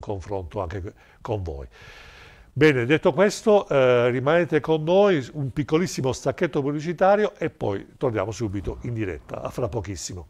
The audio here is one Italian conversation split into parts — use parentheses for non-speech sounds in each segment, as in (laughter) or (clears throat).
confronto anche con voi. Bene, detto questo, eh, rimanete con noi, un piccolissimo stacchetto pubblicitario e poi torniamo subito in diretta, a fra pochissimo.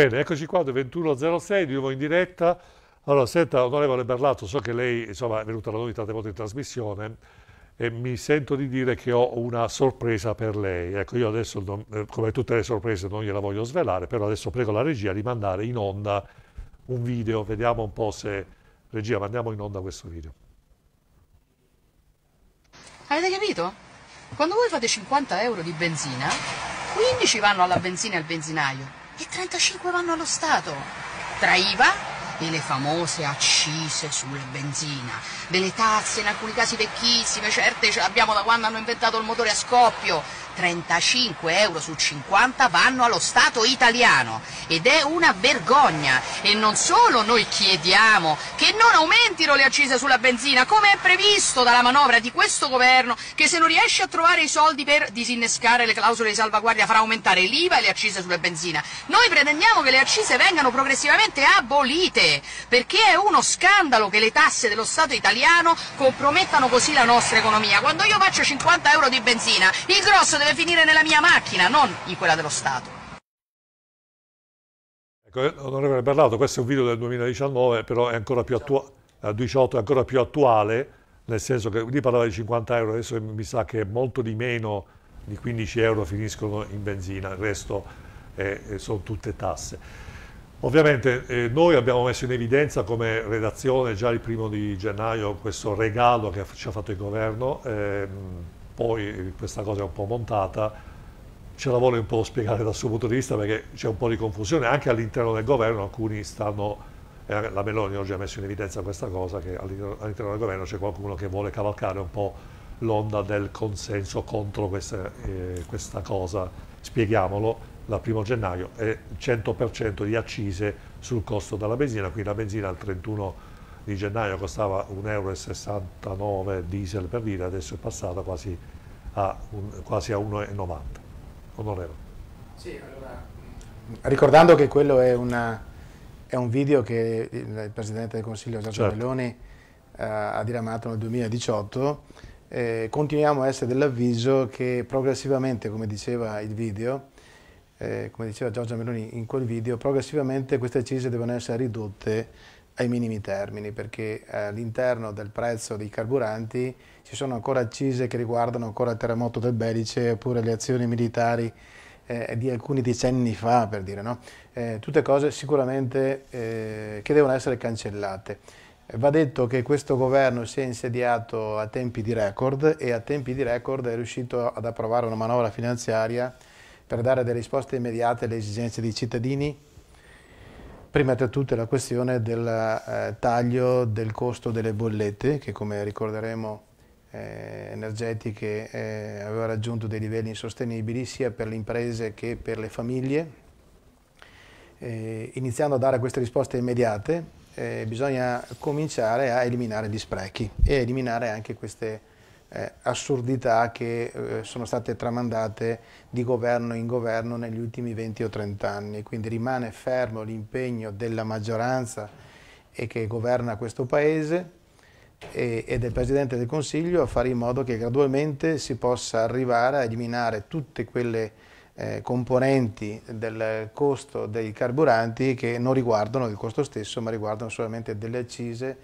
Bene, eccoci qua, 21.06, di nuovo in diretta. Allora, senta, onorevole Berlato, so che lei insomma, è venuta la noi tante volte in trasmissione e mi sento di dire che ho una sorpresa per lei. Ecco, io adesso, non, eh, come tutte le sorprese, non gliela voglio svelare, però adesso prego la regia di mandare in onda un video. Vediamo un po' se... Regia, mandiamo in onda questo video. Avete capito? Quando voi fate 50 euro di benzina, 15 vanno alla benzina e al benzinaio e 35 vanno allo Stato, tra IVA e le famose accise sulla benzina, delle tasse in alcuni casi vecchissime, certe ce l'abbiamo da quando hanno inventato il motore a scoppio, 35 euro su 50 vanno allo Stato italiano ed è una vergogna e non solo noi chiediamo che non aumentino le accise sulla benzina come è previsto dalla manovra di questo governo che se non riesce a trovare i soldi per disinnescare le clausole di salvaguardia farà aumentare l'IVA e le accise sulla benzina noi pretendiamo che le accise vengano progressivamente abolite perché è uno scandalo che le tasse dello Stato italiano compromettano così la nostra economia quando io faccio 50 euro di benzina il grosso deve deve finire nella mia macchina, non in quella dello Stato. Ecco, onorevole Bernardo, questo è un video del 2019, però è ancora più, attu eh, è ancora più attuale, nel senso che lì parlava di 50 euro, adesso mi sa che molto di meno di 15 euro finiscono in benzina, il resto è, eh, eh, sono tutte tasse. Ovviamente eh, noi abbiamo messo in evidenza come redazione già il primo di gennaio questo regalo che ci ha fatto il governo. Ehm, poi questa cosa è un po' montata, ce la vuole un po' spiegare dal suo punto di vista perché c'è un po' di confusione anche all'interno del governo, alcuni stanno, eh, la Meloni oggi ha messo in evidenza questa cosa, che all'interno del governo c'è qualcuno che vuole cavalcare un po' l'onda del consenso contro questa, eh, questa cosa, spieghiamolo, la 1 gennaio è 100% di accise sul costo della benzina, qui la benzina al 31 di gennaio costava 1,69 euro diesel per lira, adesso è passata quasi a, un, quasi a 1,90. Onorevole. Sì, allora, mm. ricordando che quello è, una, è, un video che il Presidente del Consiglio Giorgio certo. Meloni uh, ha diramato nel 2018, eh, continuiamo a essere dell'avviso che progressivamente, come diceva il video, eh, come diceva Giorgia Meloni in quel video, progressivamente queste accise devono essere ridotte ai minimi termini perché eh, all'interno del prezzo dei carburanti ci sono ancora accise che riguardano ancora il terremoto del Belice oppure le azioni militari eh, di alcuni decenni fa per dire, no? eh, tutte cose sicuramente eh, che devono essere cancellate. Va detto che questo governo si è insediato a tempi di record e a tempi di record è riuscito ad approvare una manovra finanziaria per dare delle risposte immediate alle esigenze dei cittadini, Prima di tutto la questione del eh, taglio del costo delle bollette, che come ricorderemo eh, energetiche eh, aveva raggiunto dei livelli insostenibili sia per le imprese che per le famiglie. Eh, iniziando a dare queste risposte immediate, eh, bisogna cominciare a eliminare gli sprechi e a eliminare anche queste eh, assurdità che eh, sono state tramandate di governo in governo negli ultimi 20 o 30 anni. Quindi rimane fermo l'impegno della maggioranza e che governa questo Paese e, e del Presidente del Consiglio a fare in modo che gradualmente si possa arrivare a eliminare tutte quelle eh, componenti del costo dei carburanti che non riguardano il costo stesso ma riguardano solamente delle accise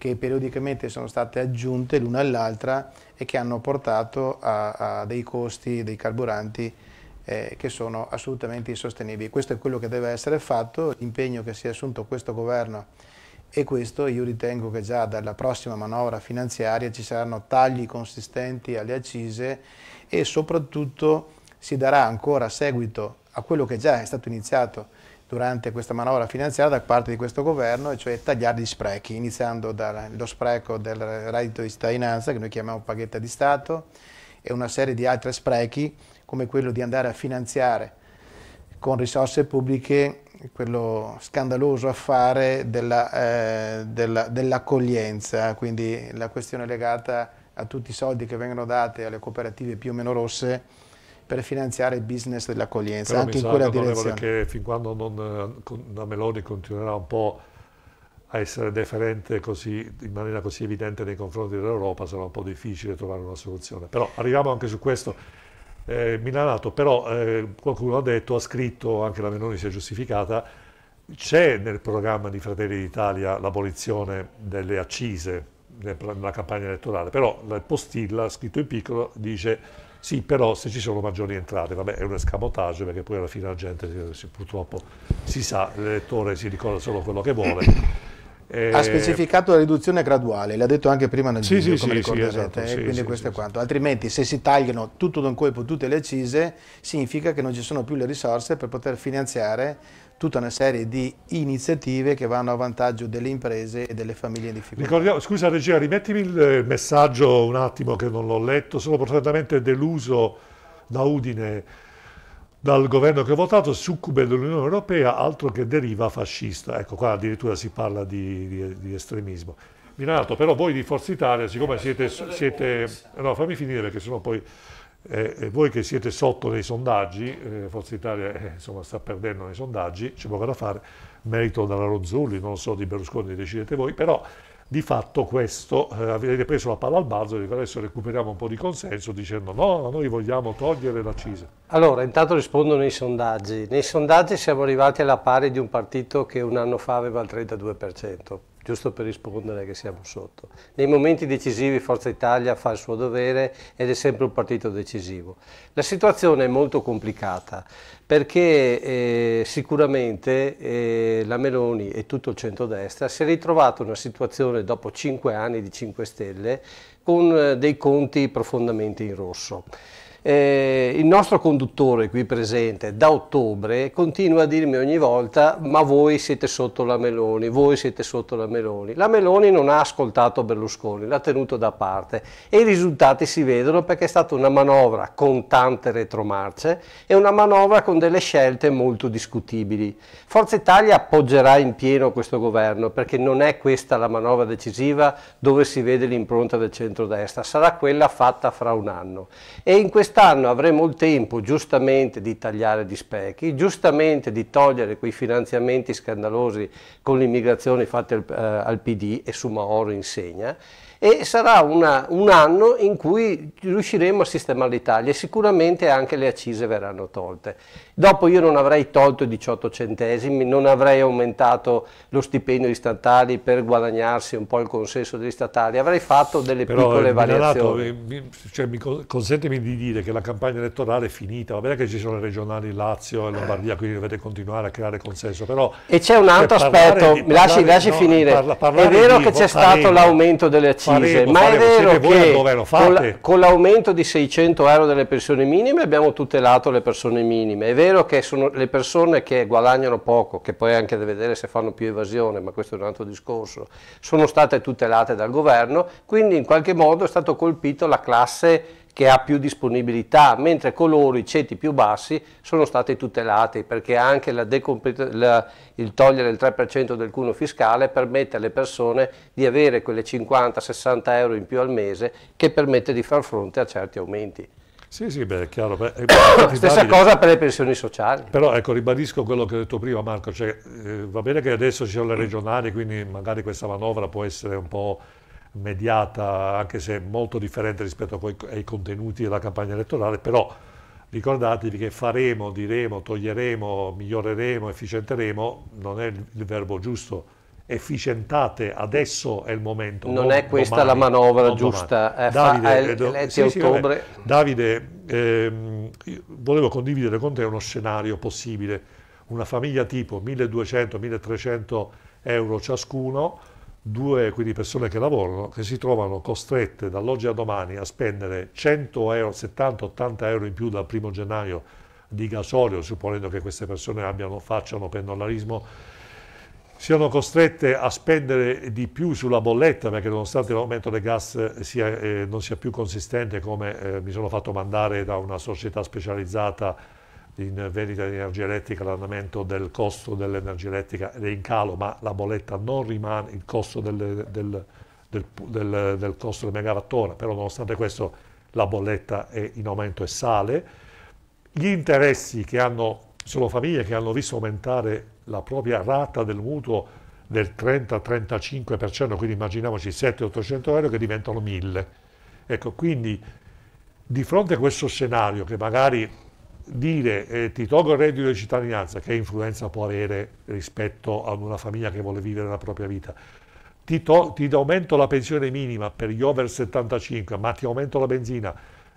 che periodicamente sono state aggiunte l'una all'altra e che hanno portato a, a dei costi dei carburanti eh, che sono assolutamente insostenibili. Questo è quello che deve essere fatto, l'impegno che si è assunto questo governo e questo io ritengo che già dalla prossima manovra finanziaria ci saranno tagli consistenti alle accise e soprattutto si darà ancora seguito a quello che già è stato iniziato durante questa manovra finanziaria da parte di questo governo, e cioè tagliare gli sprechi, iniziando dallo spreco del reddito di cittadinanza, che noi chiamiamo paghetta di Stato, e una serie di altri sprechi, come quello di andare a finanziare con risorse pubbliche quello scandaloso affare dell'accoglienza, eh, della, dell quindi la questione legata a tutti i soldi che vengono dati alle cooperative più o meno rosse per finanziare il business dell'accoglienza, anche in quella direzione. che fin quando non, la eh, Meloni continuerà un po' a essere deferente così, in maniera così evidente nei confronti dell'Europa sarà un po' difficile trovare una soluzione. Però arriviamo anche su questo. Eh, Milanato, però eh, qualcuno ha detto, ha scritto, anche la Meloni si è giustificata, c'è nel programma di Fratelli d'Italia l'abolizione delle accise nella campagna elettorale, però la postilla, scritto in piccolo, dice sì, però se ci sono maggiori entrate, vabbè, è un escamotage perché poi alla fine la gente eh, si, purtroppo si sa, l'elettore si ricorda solo quello che vuole. E... (clears throat) Ha eh, specificato la riduzione graduale, l'ha detto anche prima nel sì, video, sì, come sì, ricorderete, sì, esatto, eh, quindi questo è quanto. Altrimenti se si tagliano tutto d'un colpo tutte le accise, significa che non ci sono più le risorse per poter finanziare tutta una serie di iniziative che vanno a vantaggio delle imprese e delle famiglie in difficoltà. Ricordiamo, scusa regia, rimettimi il eh, messaggio un attimo che non l'ho letto, sono profondamente deluso da Udine dal governo che ho votato, succube dell'Unione Europea, altro che deriva fascista. Ecco, qua addirittura si parla di, di, di estremismo. Minato, però voi di Forza Italia, siccome siete... siete no, fammi finire perché sennò poi... Eh, eh, voi che siete sotto nei sondaggi, eh, Forza Italia eh, insomma, sta perdendo nei sondaggi, c'è poco da fare, merito dalla Rozzulli, non so di Berlusconi, decidete voi, però di fatto questo, eh, avete preso la palla al balzo adesso recuperiamo un po' di consenso dicendo no, noi vogliamo togliere la CISA. Allora, intanto rispondo nei sondaggi. Nei sondaggi siamo arrivati alla pari di un partito che un anno fa aveva il 32%, giusto per rispondere che siamo sotto. Nei momenti decisivi Forza Italia fa il suo dovere ed è sempre un partito decisivo. La situazione è molto complicata perché eh, sicuramente eh, la Meloni e tutto il centrodestra si è ritrovato in una situazione dopo cinque anni di 5 Stelle con eh, dei conti profondamente in rosso. Eh, il nostro conduttore qui presente da ottobre continua a dirmi ogni volta ma voi siete sotto la Meloni, voi siete sotto la Meloni. La Meloni non ha ascoltato Berlusconi, l'ha tenuto da parte e i risultati si vedono perché è stata una manovra con tante retromarce e una manovra con delle scelte molto discutibili. Forza Italia appoggerà in pieno questo governo perché non è questa la manovra decisiva dove si vede l'impronta del centrodestra, sarà quella fatta fra un anno. E in questo quest'anno avremo il tempo giustamente di tagliare gli specchi, giustamente di togliere quei finanziamenti scandalosi con l'immigrazione fatta al, eh, al PD e su Maoro insegna e sarà una, un anno in cui riusciremo a sistemare l'Italia e sicuramente anche le accise verranno tolte. Dopo io non avrei tolto i 18 centesimi, non avrei aumentato lo stipendio di statali per guadagnarsi un po' il consenso degli statali, avrei fatto delle Però, eh, piccole variazioni. Dato, mi, cioè, mi, consentimi di dire che la campagna elettorale è finita, va bene che ci sono le regionali Lazio e Lombardia, quindi dovete continuare a creare consenso. Però, e c'è un cioè, altro aspetto, di, mi lasci, parlare, lasci no, finire, parla, è vero di, che c'è stato l'aumento delle accise, faremo, ma faremo, è vero che governo, con l'aumento di 600 euro delle pensioni minime abbiamo tutelato le persone minime, è vero vero che sono le persone che guadagnano poco, che poi anche da vedere se fanno più evasione, ma questo è un altro discorso, sono state tutelate dal governo, quindi in qualche modo è stato colpito la classe che ha più disponibilità, mentre coloro, i ceti più bassi, sono stati tutelati perché anche la la, il togliere il 3% del cuneo fiscale permette alle persone di avere quelle 50-60 euro in più al mese che permette di far fronte a certi aumenti. Sì, sì, beh, è chiaro. Beh, eh, (coughs) Stessa cosa per le pensioni sociali. Però ecco, ribadisco quello che ho detto prima Marco, cioè, eh, va bene che adesso ci sono le regionali, quindi magari questa manovra può essere un po' mediata, anche se molto differente rispetto ai contenuti della campagna elettorale, però ricordatevi che faremo, diremo, toglieremo, miglioreremo, efficienteremo non è il verbo giusto efficientate, adesso è il momento. Non, non è questa domani, la manovra giusta, eh, Davide, fa, è, è, sì, sì, Davide ehm, volevo condividere con te uno scenario possibile, una famiglia tipo 1200-1300 euro ciascuno, due quindi persone che lavorano, che si trovano costrette dall'oggi a domani a spendere 100 euro, 70-80 euro in più dal primo gennaio di gasolio, supponendo che queste persone abbiano, facciano pendolarismo siano costrette a spendere di più sulla bolletta perché nonostante l'aumento del gas sia, eh, non sia più consistente come eh, mi sono fatto mandare da una società specializzata in vendita di energia elettrica l'andamento del costo dell'energia elettrica è in calo ma la bolletta non rimane il costo del, del, del, del, del costo del megawattora però nonostante questo la bolletta è in aumento e sale gli interessi che hanno sono famiglie che hanno visto aumentare la propria rata del mutuo del 30-35%, quindi immaginiamoci 700-800 euro che diventano 1000. Ecco, quindi di fronte a questo scenario che magari dire eh, ti tolgo il reddito di cittadinanza, che influenza può avere rispetto ad una famiglia che vuole vivere la propria vita, ti, ti aumento la pensione minima per gli over 75, ma ti aumento la benzina,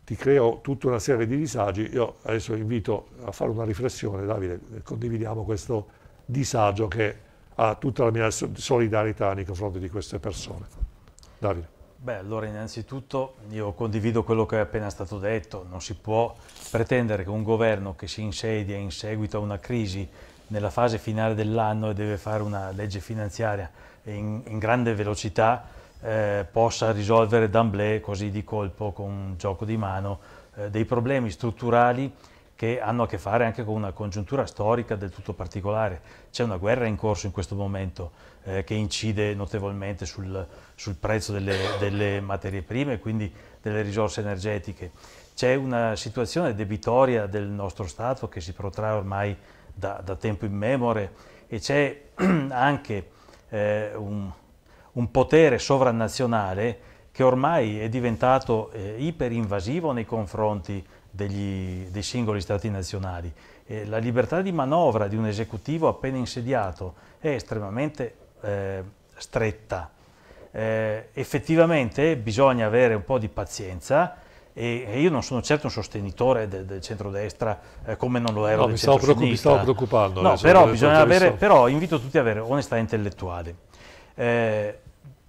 ti creo tutta una serie di disagi. Io adesso invito a fare una riflessione, Davide, condividiamo questo disagio che ha tutta la mia solidarietà nei confronti di queste persone. Davide. Beh, allora innanzitutto io condivido quello che è appena stato detto, non si può pretendere che un governo che si insedia in seguito a una crisi nella fase finale dell'anno e deve fare una legge finanziaria in, in grande velocità eh, possa risolvere d'amblè così di colpo con un gioco di mano eh, dei problemi strutturali che hanno a che fare anche con una congiuntura storica del tutto particolare. C'è una guerra in corso in questo momento eh, che incide notevolmente sul, sul prezzo delle, delle, materie prime e quindi delle risorse energetiche. C'è una situazione debitoria del nostro Stato che si protrae ormai da, da tempo immemore e c'è (clears throat) anche eh, un, un potere sovranazionale che ormai è diventato eh, iperinvasivo nei confronti degli, dei singoli stati nazionali. Eh, la libertà di manovra di un esecutivo appena insediato è estremamente eh, stretta. Eh, effettivamente bisogna avere un po' di pazienza e, e io non sono certo un sostenitore del, del centrodestra eh, come non lo ero no, del mi centrosinistra. Mi stavo preoccupando. No, però, avere, però invito tutti ad avere onestà intellettuale. Eh,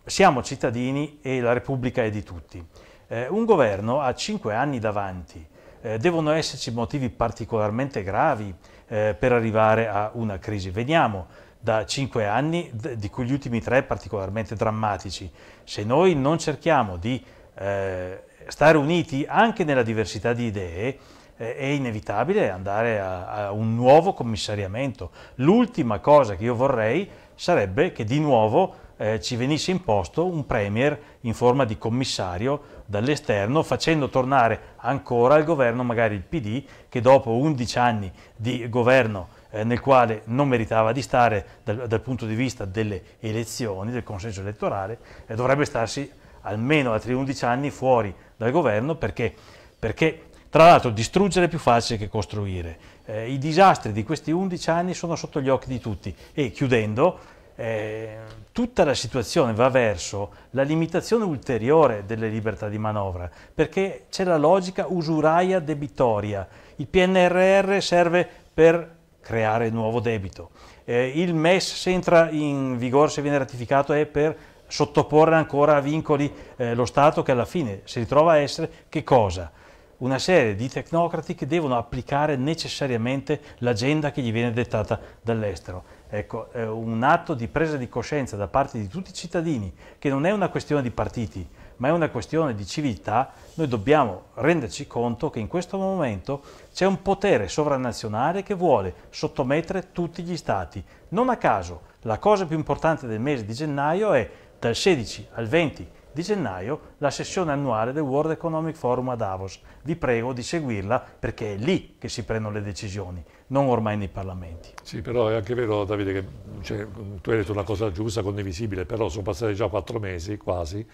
siamo cittadini e la Repubblica è di tutti. Eh, un governo ha cinque anni davanti, eh, devono esserci motivi particolarmente gravi eh, per arrivare a una crisi. Veniamo da cinque anni, di cui gli ultimi tre particolarmente drammatici. Se noi non cerchiamo di eh, stare uniti anche nella diversità di idee, eh, è inevitabile andare a, a un nuovo commissariamento. L'ultima cosa che io vorrei sarebbe che di nuovo eh, ci venisse imposto un premier in forma di commissario dall'esterno facendo tornare ancora al governo magari il PD che dopo 11 anni di governo eh, nel quale non meritava di stare dal, dal, punto di vista delle elezioni, del consenso elettorale, eh, dovrebbe starsi almeno altri 11 anni fuori dal governo perché, perché tra l'altro distruggere è più facile che costruire. Eh, I disastri di questi 11 anni sono sotto gli occhi di tutti e chiudendo eh, tutta la situazione va verso la limitazione ulteriore delle libertà di manovra, perché c'è la logica usuraia debitoria. Il PNRR serve per creare nuovo debito. Eh, il MES, se entra in vigore, se viene ratificato, è per sottoporre ancora a vincoli eh, lo Stato che alla fine si ritrova a essere che cosa? Una serie di tecnocrati che devono applicare necessariamente l'agenda che gli viene dettata dall'estero. Ecco, eh, un atto di presa di coscienza da parte di tutti i cittadini, che non è una questione di partiti, ma è una questione di civiltà, noi dobbiamo renderci conto che in questo momento c'è un potere sovranazionale che vuole sottomettere tutti gli stati. Non a caso, la cosa più importante del mese di gennaio è dal 16 al 20 di gennaio la sessione annuale del World Economic Forum a Davos. Vi prego di seguirla perché è lì che si prendono le decisioni non ormai nei parlamenti. Sì, però è anche vero Davide che cioè, tu hai detto una cosa giusta, condivisibile, però sono passati già quattro mesi quasi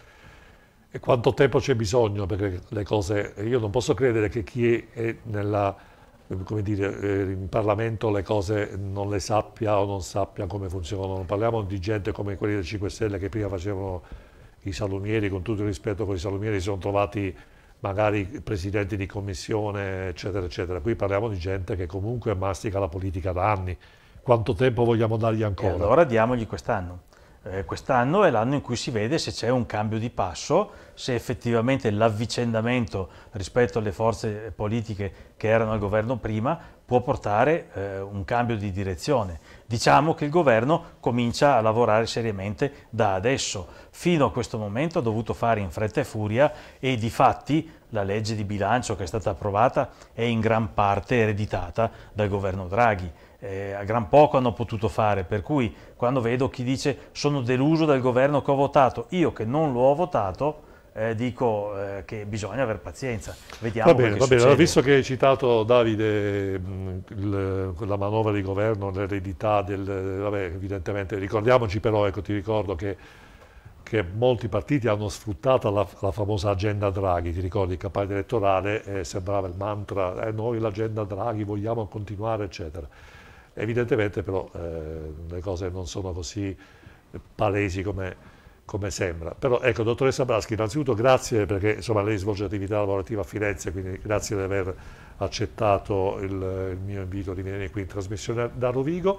e quanto tempo c'è bisogno perché le cose... Io non posso credere che chi è nella, dire, eh, in Parlamento le cose non le sappia o non sappia come funzionano. Non parliamo di gente come quelli del 5 Stelle che prima facevano i salumieri, con tutto il rispetto con i salumieri, si sono trovati magari presidenti di commissione, eccetera, eccetera. Qui parliamo di gente che comunque mastica la politica da anni. Quanto tempo vogliamo dargli ancora? E allora diamogli quest'anno. Eh, quest'anno è l'anno in cui si vede se c'è un cambio di passo, se effettivamente l'avvicendamento rispetto alle forze politiche che erano al governo prima può portare eh, un cambio di direzione. Diciamo che il governo comincia a lavorare seriamente da adesso. Fino a questo momento ha dovuto fare in fretta e furia e di fatti la legge di bilancio che è stata approvata è in gran parte ereditata dal governo Draghi. Eh, a gran poco hanno potuto fare, per cui quando vedo chi dice sono deluso dal governo che ho votato, io che non lo ho votato, eh, dico eh, che bisogna aver pazienza. Vediamo va bene, va bene. Allora, visto che hai citato Davide mh, mm, il, la manovra di governo, l'eredità del... Vabbè, evidentemente, ricordiamoci però, ecco, ti ricordo che, che molti partiti hanno sfruttato la, la, famosa agenda Draghi, ti ricordi, in campagna elettorale eh, sembrava il mantra, eh, noi l'agenda Draghi vogliamo continuare, eccetera. Evidentemente però eh, le cose non sono così palesi come come sembra. Però ecco, dottoressa Braschi, innanzitutto grazie perché insomma, lei svolge attività lavorativa a Firenze, quindi grazie di aver accettato il, il mio invito di venire qui in trasmissione da Rovigo.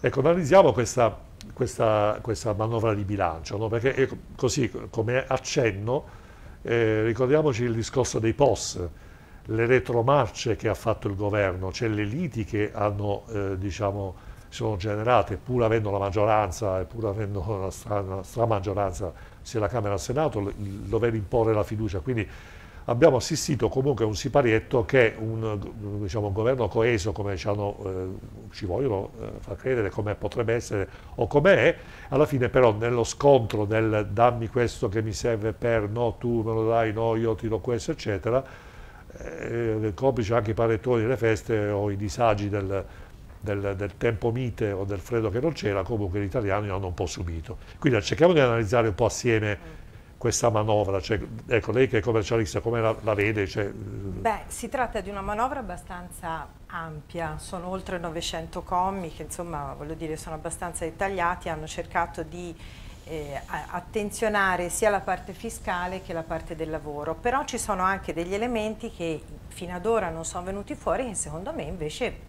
Ecco, analizziamo questa, questa, questa manovra di bilancio, no? perché ecco, così come accenno, eh, ricordiamoci il discorso dei POS, le retromarce che ha fatto il governo, cioè le liti che hanno eh, diciamo, sono generate, pur avendo la maggioranza e pur avendo una, stramaggioranza sia la Camera che il Senato, il dover imporre la fiducia. Quindi abbiamo assistito comunque a un siparietto che un, diciamo, un governo coeso, come diciamo, eh, ci vogliono eh, far credere, come potrebbe essere o come è, alla fine però nello scontro del dammi questo che mi serve per no tu me lo dai, no io ti do questo, eccetera, eh, complice anche i panettoni delle feste o i disagi del del, del, tempo mite o del freddo che non c'era, comunque gli italiani hanno un po' subito. Quindi cerchiamo di analizzare un po' assieme questa manovra? Cioè, ecco, lei che è commercialista, come la, la vede? Cioè... Beh, si tratta di una manovra abbastanza ampia, sono oltre 900 commi che insomma, voglio dire, sono abbastanza dettagliati, hanno cercato di eh, attenzionare sia la parte fiscale che la parte del lavoro, però ci sono anche degli elementi che fino ad ora non sono venuti fuori che secondo me invece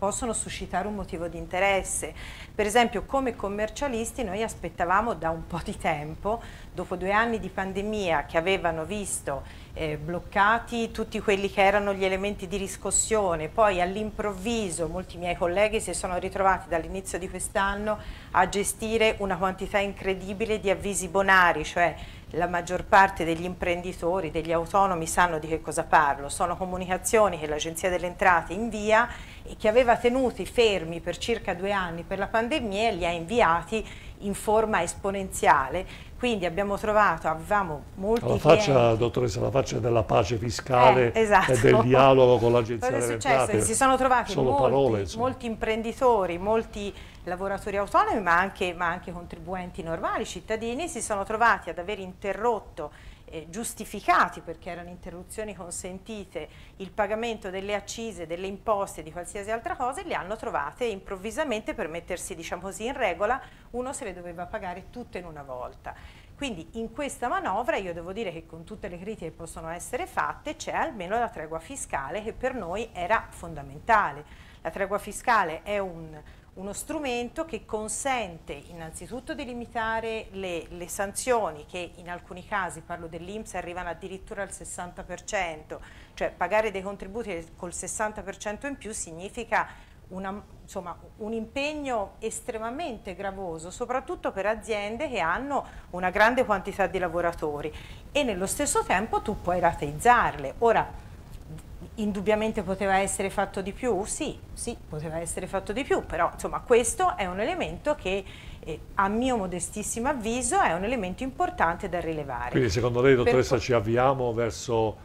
possono suscitare un motivo di interesse. Per esempio come commercialisti noi aspettavamo da un po' di tempo, dopo due anni di pandemia che avevano visto eh, bloccati tutti quelli che erano gli elementi di riscossione, poi all'improvviso molti miei colleghi si sono ritrovati dall'inizio di quest'anno a gestire una quantità incredibile di avvisi bonari, cioè la maggior parte degli imprenditori, degli autonomi sanno di che cosa parlo, sono comunicazioni che l'Agenzia delle Entrate invia e che aveva tenuti fermi per circa due anni per la pandemia li ha inviati in forma esponenziale. Quindi abbiamo trovato, avevamo molti la faccia, dottoressa, la faccia della pace fiscale eh, esatto. e del dialogo con l'agenzia delle entrate. Si sono trovati molti, parole, molti imprenditori, molti lavoratori autonomi, ma anche, ma anche contribuenti normali, cittadini, si sono trovati ad aver interrotto eh, giustificati perché erano interruzioni consentite il pagamento delle accise, delle imposte, di qualsiasi altra cosa, le hanno trovate improvvisamente per mettersi diciamo così, in regola, uno se le doveva pagare tutte in una volta. Quindi in questa manovra io devo dire che con tutte le critiche che possono essere fatte c'è almeno la tregua fiscale che per noi era fondamentale. La tregua fiscale è un uno strumento che consente innanzitutto di limitare le, le sanzioni che in alcuni casi, parlo dell'Inps, arrivano addirittura al 60%, cioè pagare dei contributi col 60% in più significa una, insomma, un impegno estremamente gravoso, soprattutto per aziende che hanno una grande quantità di lavoratori e nello stesso tempo tu puoi rateizzarle. Ora, Indubbiamente poteva essere fatto di più? Sì, sì, poteva essere fatto di più, però insomma questo è un elemento che eh, a mio modestissimo avviso è un elemento importante da rilevare. Quindi secondo lei dottoressa per... ci avviamo verso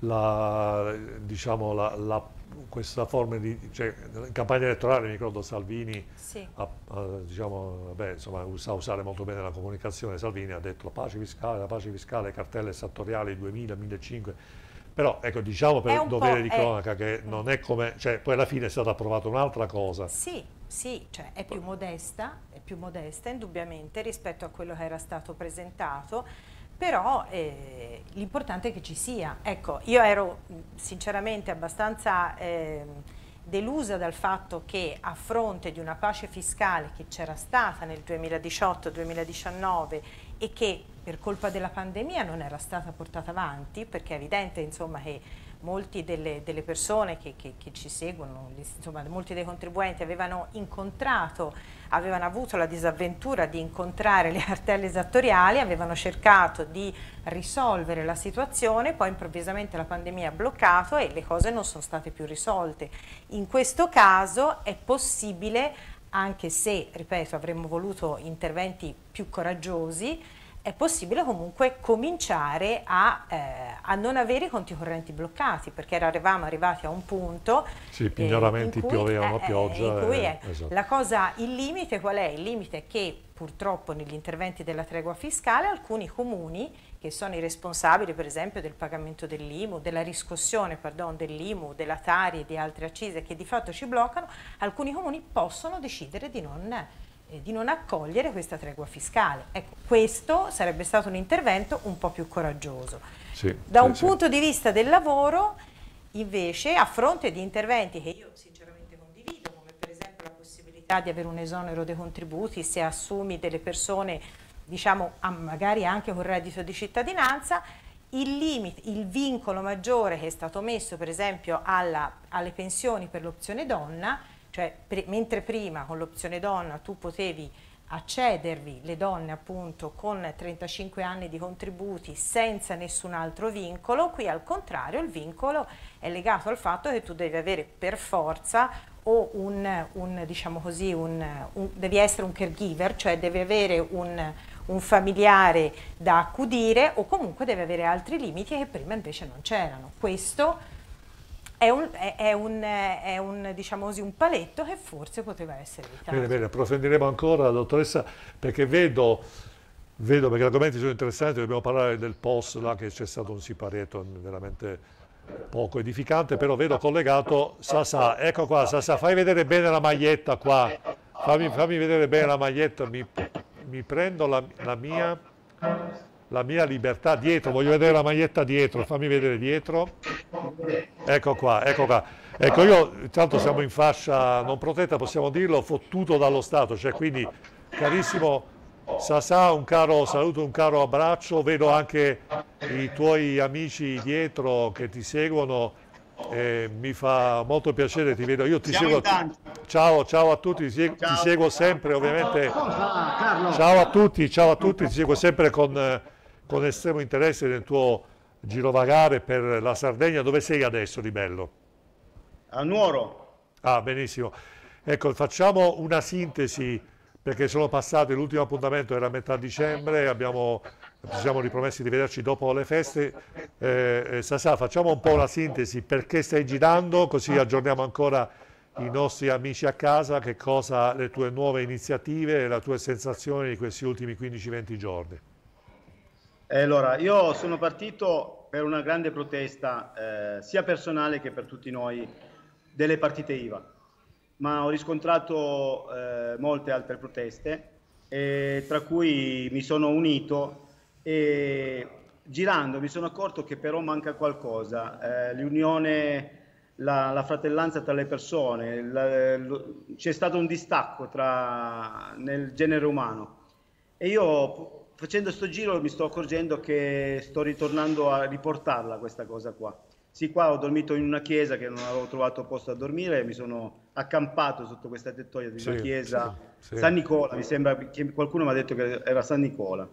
la, diciamo, la, la questa forma di cioè, campagna elettorale, mi ricordo Salvini sì. ha, ha, diciamo, beh, insomma, sa usare molto bene la comunicazione, Salvini ha detto la pace fiscale, la pace fiscale, cartelle settoriali 2000, 1500, però ecco, diciamo per un dovere di eh, cronaca è... che non è come, cioè poi alla fine è stata approvata un'altra cosa. Sì, sì, cioè è più modesta, è più modesta indubbiamente rispetto a quello che era stato presentato, però eh, l'importante è che ci sia. Ecco, io ero mm, sinceramente abbastanza eh, delusa dal fatto che a fronte di una pace fiscale che c'era stata nel 2018-2019 e che per colpa della pandemia non era stata portata avanti perché è evidente insomma, che molte delle, delle, persone che, che, che ci seguono, insomma, molti dei contribuenti avevano incontrato, avevano avuto la disavventura di incontrare le cartelle esattoriali, avevano cercato di risolvere la situazione, poi improvvisamente la pandemia ha bloccato e le cose non sono state più risolte. In questo caso è possibile anche se, ripeto, avremmo voluto interventi più coraggiosi, è possibile comunque cominciare a, eh, a, non avere i conti correnti bloccati, perché eravamo arrivati a un punto... Sì, eh, pignoramenti, eh, piovevano, eh, eh pioggia... Eh, esatto. La cosa, il limite qual è? Il limite è che purtroppo negli interventi della tregua fiscale alcuni comuni che sono i responsabili per esempio del pagamento dell'IMU, della riscossione dell'IMU, della Tari e di altre accise che di fatto ci bloccano, alcuni comuni possono decidere di non, eh, di non accogliere questa tregua fiscale. Ecco, questo sarebbe stato un intervento un po' più coraggioso. Sì, da sì, un sì. punto di vista del lavoro, invece, a fronte di interventi che io Si possibilità di avere un esonero dei contributi se assumi delle persone diciamo magari anche con reddito di cittadinanza il limite, il vincolo maggiore che è stato messo per esempio alla, alle pensioni per l'opzione donna cioè pre, mentre prima con l'opzione donna tu potevi accedervi le donne appunto con 35 anni di contributi senza nessun altro vincolo, qui al contrario il vincolo è legato al fatto che tu devi avere per forza o un, un diciamo così, un, un, devi essere un caregiver, cioè devi avere un, un familiare da accudire o comunque devi avere altri limiti che prima invece non c'erano. Questo è un, è, un, è un, diciamo così, un paletto che forse poteva essere evitato. Bene, bene, approfondiremo ancora, dottoressa, perché vedo, vedo perché gli argomenti sono interessanti, dobbiamo parlare del post, là che c'è stato un siparietto veramente poco edificante, però vedo collegato Sasa, ecco qua Sasa, fai vedere bene la maglietta qua, fammi, fammi vedere bene la maglietta, mi, mi prendo la, la mia la mia libertà dietro, voglio vedere la maglietta dietro, fammi vedere dietro. Ecco qua, ecco qua. Ecco, io intanto siamo in fascia non protetta, possiamo dirlo, fottuto dallo Stato, cioè quindi carissimo Sasà, un caro saluto, un caro abbraccio, vedo anche i tuoi amici dietro che ti seguono, eh, mi fa molto piacere, ti vedo, io ti Siamo seguo. Ciao, ciao a tutti, ti, ciao, ti seguo sempre ovviamente. Ciao a tutti, ciao a tutti, ti seguo sempre con eh, con estremo interesse nel tuo girovagare per la Sardegna. Dove sei adesso di A Nuoro. Ah, benissimo. Ecco, facciamo una sintesi perché sono passati, l'ultimo appuntamento era a metà dicembre, abbiamo, ci siamo ripromessi di vederci dopo le feste. Eh, eh Sasà, facciamo un po' una sintesi, perché stai girando, così aggiorniamo ancora i nostri amici a casa, che cosa, le tue nuove iniziative e le tue sensazioni di questi ultimi 15-20 giorni. Eh, allora, io sono partito per una grande protesta, eh, sia personale che per tutti noi, delle partite IVA, ma ho riscontrato eh, molte altre proteste, tra cui mi sono unito e girando mi sono accorto che però manca qualcosa, eh, l'unione... La, la, fratellanza tra le persone, c'è stato un distacco tra, nel genere umano. E io facendo sto giro mi sto accorgendo che sto ritornando a riportarla questa cosa qua. Sì, qua ho dormito in una chiesa che non avevo trovato posto a dormire, mi sono accampato sotto questa tettoia di una chiesa, sì, sì. San Nicola, mi sembra che qualcuno mi ha detto che era San Nicola.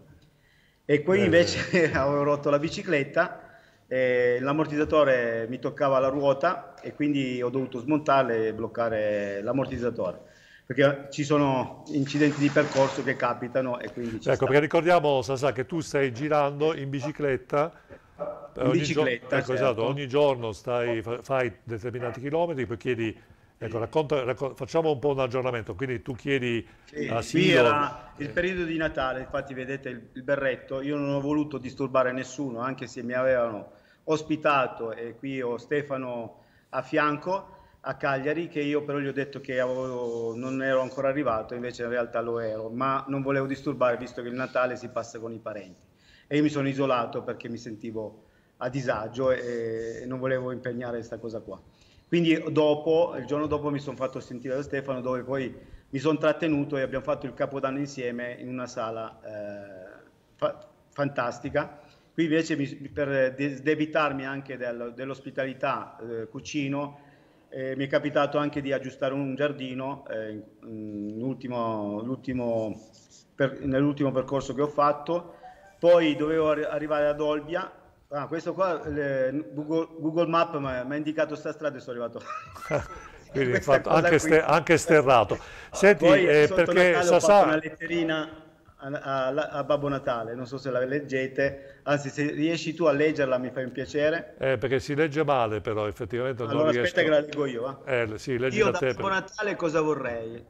E qui invece eh. (laughs) avevo rotto la bicicletta, l'ammortizzatore mi toccava la ruota e quindi ho dovuto smontarla e bloccare l'ammortizzatore perché ci sono incidenti di percorso che capitano e quindi Ecco, sta. perché ricordiamo Sasà che tu stai girando in bicicletta in eh, ogni bicicletta, gio ecco, esatto, certo. esatto, ogni giorno stai, fai determinati chilometri, poi chiedi Ecco, racconta, racconta, facciamo un po' un aggiornamento, quindi tu chiedi sì, a Silo... Qui era il eh. periodo di Natale, infatti vedete il, il, berretto, io non ho voluto disturbare nessuno, anche se mi avevano ospitato e qui ho Stefano a fianco, a Cagliari che io però gli ho detto che avevo, non ero ancora arrivato, invece in realtà lo ero, ma non volevo disturbare visto che il Natale si passa con i parenti. E io mi sono isolato perché mi sentivo a disagio e, e non volevo impegnare questa cosa qua. Quindi dopo, il giorno dopo mi sono fatto sentire da Stefano dove poi mi sono trattenuto e abbiamo fatto il Capodanno insieme in una sala eh, fa fantastica. Qui invece mi, per debitarmi anche del, dell'ospitalità eh, Cucino eh, mi è capitato anche di aggiustare un giardino eh, l'ultimo, l'ultimo per, nell'ultimo percorso che ho fatto. Poi dovevo ar- arrivare ad Olbia. Ah, questo qua, le, Google, Google, Map mi ha indicato questa strada e sono arrivato. (laughs) Quindi, infatti, anche, ste, anche, sterrato. Eh, Senti, Poi, eh, perché Natale Sasà... una letterina a, a, a, Babbo Natale, non so se la leggete, anzi se riesci tu a leggerla mi fai un piacere. Eh, perché si legge male però effettivamente. Allora aspetta riesco... che la leggo io. Eh. Eh, sì, io da, da Babbo per... Natale cosa vorrei?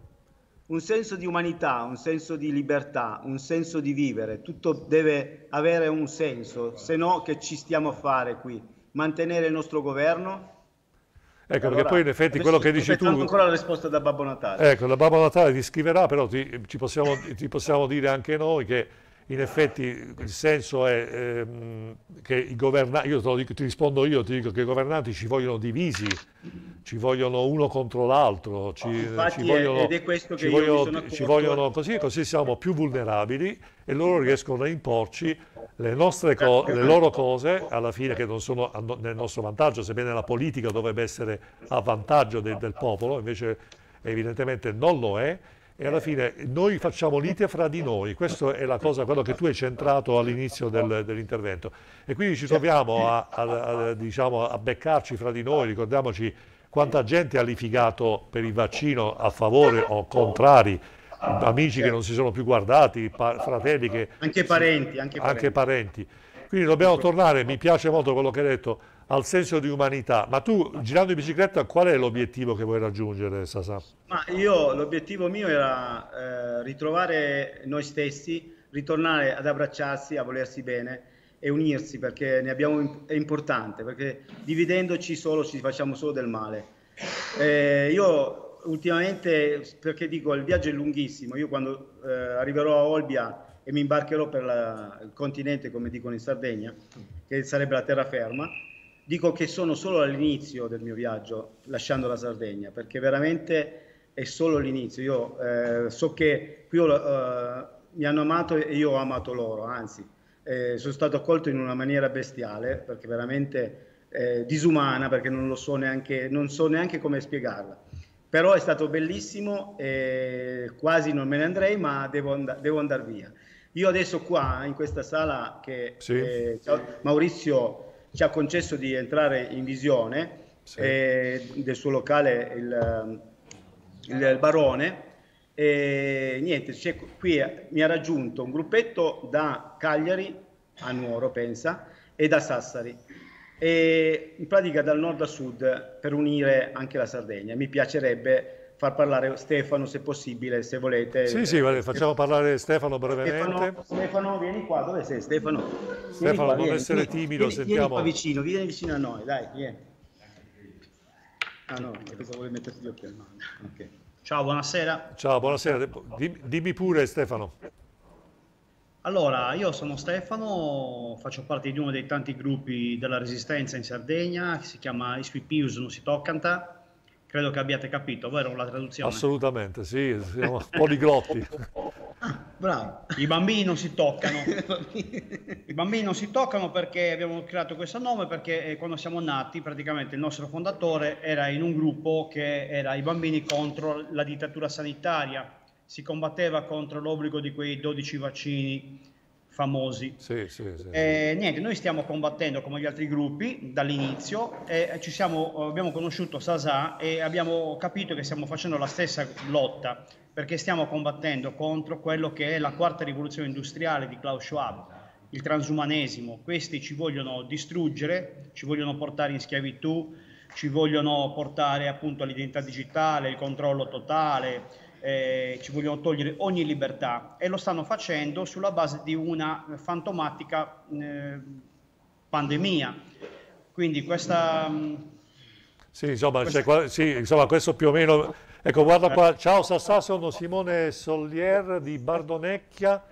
Un senso di umanità, un senso di libertà, un senso di vivere, tutto deve avere un senso, se no che ci stiamo a fare qui? Mantenere il nostro governo, Ecco, allora, perché poi in effetti quello che dici tu... Non ancora la risposta da Babbo Natale. Ecco, la Babbo Natale ti scriverà, però ti, possiamo, ti possiamo dire anche noi che in effetti il senso è ehm, che i governanti, io dico, ti rispondo io, ti dico che i governanti ci vogliono divisi, ci vogliono uno contro l'altro, ci, ci, vogliono, ci, vogliono, ci vogliono così, così siamo più vulnerabili e loro riescono a imporci le, nostre co le loro cose, alla fine che non sono nel nostro vantaggio, sebbene la politica dovrebbe essere a vantaggio de del popolo, invece evidentemente non lo è, e alla fine noi facciamo lite fra di noi, questa è la cosa, quello che tu hai centrato all'inizio del, dell'intervento e quindi ci troviamo a, a, a, diciamo, a, beccarci fra di noi, ricordiamoci quanta gente ha litigato per il vaccino a favore o contrari, amici che non si sono più guardati, pa, fratelli che... Anche parenti, anche parenti. Anche parenti. Quindi dobbiamo tornare, mi piace molto quello che hai detto, al senso di umanità. Ma tu, girando in bicicletta, qual è l'obiettivo che vuoi raggiungere, Sasà? Ma io, l'obiettivo mio era eh, ritrovare noi stessi, ritornare ad abbracciarsi, a volersi bene e unirsi, perché ne abbiamo, è importante, perché dividendoci solo ci facciamo solo del male. Eh, io ultimamente, perché dico, il viaggio è lunghissimo, io quando eh, arriverò a Olbia e mi imbarcherò per la, il continente, come dicono in Sardegna, che sarebbe la terraferma, dico che sono solo all'inizio del mio viaggio, lasciando la Sardegna, perché veramente è solo l'inizio. Io eh, so che qui eh, mi hanno amato e io ho amato loro, anzi, eh, sono stato accolto in una maniera bestiale, perché veramente eh, disumana, perché non, so neanche, non so neanche come spiegarla. Però è stato bellissimo, e quasi non me ne andrei, ma devo, and- devo andare via. Io adesso qua, in questa sala che sì, sì. Eh, Maurizio ci ha concesso di entrare in visione sì. eh, del suo locale il, il, il Barone e niente, qui mi ha raggiunto un gruppetto da Cagliari a Nuoro, pensa, e da Sassari. E in pratica dal nord a sud per unire anche la Sardegna. Mi piacerebbe far parlare Stefano se possibile, se volete. Sì, sì, vale, facciamo parlare Stefano brevemente. Stefano, Stefano, vieni qua, dove sei Stefano? Stefano, non essere timido, vieni, sentiamo. Vieni qua vicino, vieni vicino a noi, dai, vieni. Ah no, pensavo che metterti gli occhiali. Ok. Ciao, buonasera. Ciao, buonasera. Dimmi pure Stefano. Allora, io sono Stefano, faccio parte di uno dei tanti gruppi della resistenza in Sardegna, che si chiama I Pius non si toccanta Credo che abbiate capito, vero la traduzione? Assolutamente, sì, siamo poliglotti. Ah, bravo. I bambini non si toccano. (laughs) I bambini non si toccano perché abbiamo creato questo nome perché eh, quando siamo nati praticamente il nostro fondatore era in un gruppo che era i bambini contro la dittatura sanitaria. Si combatteva contro l'obbligo di quei 12 vaccini famosi. Sì, sì, sì, eh, niente, noi stiamo combattendo come gli altri gruppi dall'inizio e eh, siamo, abbiamo conosciuto Sasà e abbiamo capito che stiamo facendo la stessa lotta perché stiamo combattendo contro quello che è la quarta rivoluzione industriale di Klaus Schwab, il transumanesimo. Questi ci vogliono distruggere, ci vogliono portare in schiavitù, ci vogliono portare appunto all'identità digitale, il controllo totale, eh, ci vogliono togliere ogni libertà e lo stanno facendo sulla base di una fantomatica eh, pandemia. Quindi questa... Mm, sì insomma, questa... Qua, sì, insomma, questo più o meno... Ecco, guarda qua, eh. ciao Sassà, sono Simone Sollier di Bardonecchia,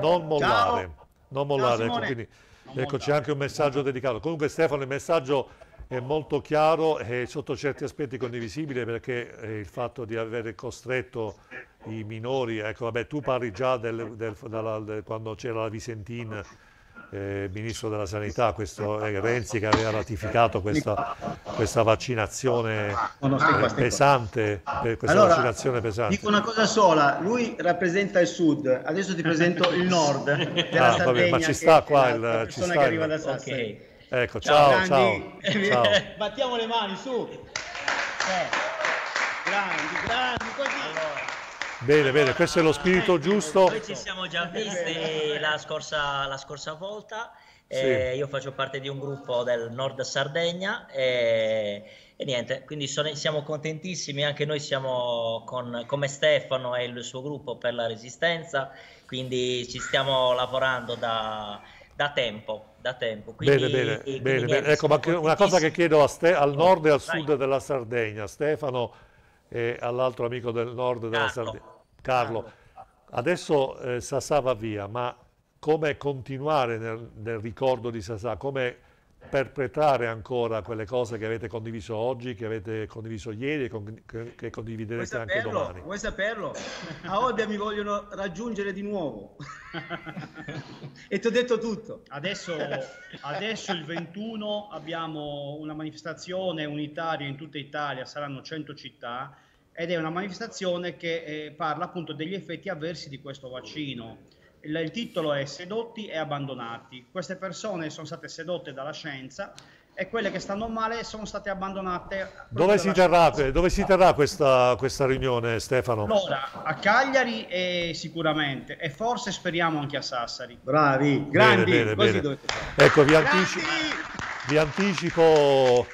non mollare. Ciao. Non mollare, ecco, ciao, ecco, quindi, non ecco mollare. c'è anche un messaggio dedicato. Comunque Stefano, il messaggio è molto chiaro e sotto certi aspetti condivisibile perché eh, il fatto di avere costretto i minori, ecco vabbè tu parli già del, del, dalla, del, quando c'era la Visentin eh, ministro della sanità, questo, eh, Renzi che aveva ratificato questa, questa vaccinazione eh, pesante, questa allora, vaccinazione pesante. Dico una cosa sola, lui rappresenta il sud, adesso ti presento il nord della ah, vabbè, ma ci sta qua il, ci sta che arriva il... da Sassari. Okay. Ecco, ciao, ciao. (laughs) ciao, Battiamo le mani, su. Eh. Grandi, grandi, così. Allora. Bene, bene, questo è lo spirito giusto. Noi ci siamo già visti la scorsa, la scorsa volta. Eh, sì. io faccio parte di un gruppo del nord Sardegna e, eh, e niente, quindi sono, siamo contentissimi, anche noi siamo con, come Stefano e il suo gruppo per la resistenza, quindi ci stiamo lavorando da, da tempo da tempo. Quindi, bene, bene, quindi bene, bene. Ecco, ma una cosa che chiedo Ste, al nord e al sud della Sardegna, Stefano e all'altro amico del nord della Carlo. Sardegna, Carlo. Carlo. Adesso eh, Sasà va via, ma come continuare nel, nel ricordo di Sassà? Come perpetrare ancora quelle cose che avete condiviso oggi, che avete condiviso ieri e che condividerete saperlo, anche domani. Vuoi saperlo? A Odia mi vogliono raggiungere di nuovo. (laughs) e ti ho detto tutto. Adesso, adesso il 21 abbiamo una manifestazione unitaria in tutta Italia, saranno 100 città, ed è una manifestazione che eh, parla appunto degli effetti avversi di questo vaccino il, il titolo è Sedotti e abbandonati. Queste persone sono state sedotte dalla scienza e quelle che stanno male sono state abbandonate. Dove si, terrà, dove si, terrà, questa, questa, riunione, Stefano? Allora, a Cagliari e sicuramente, e forse speriamo anche a Sassari. Bravi, grandi, bene, bene, bene. Ecco, vi, antici vi anticipo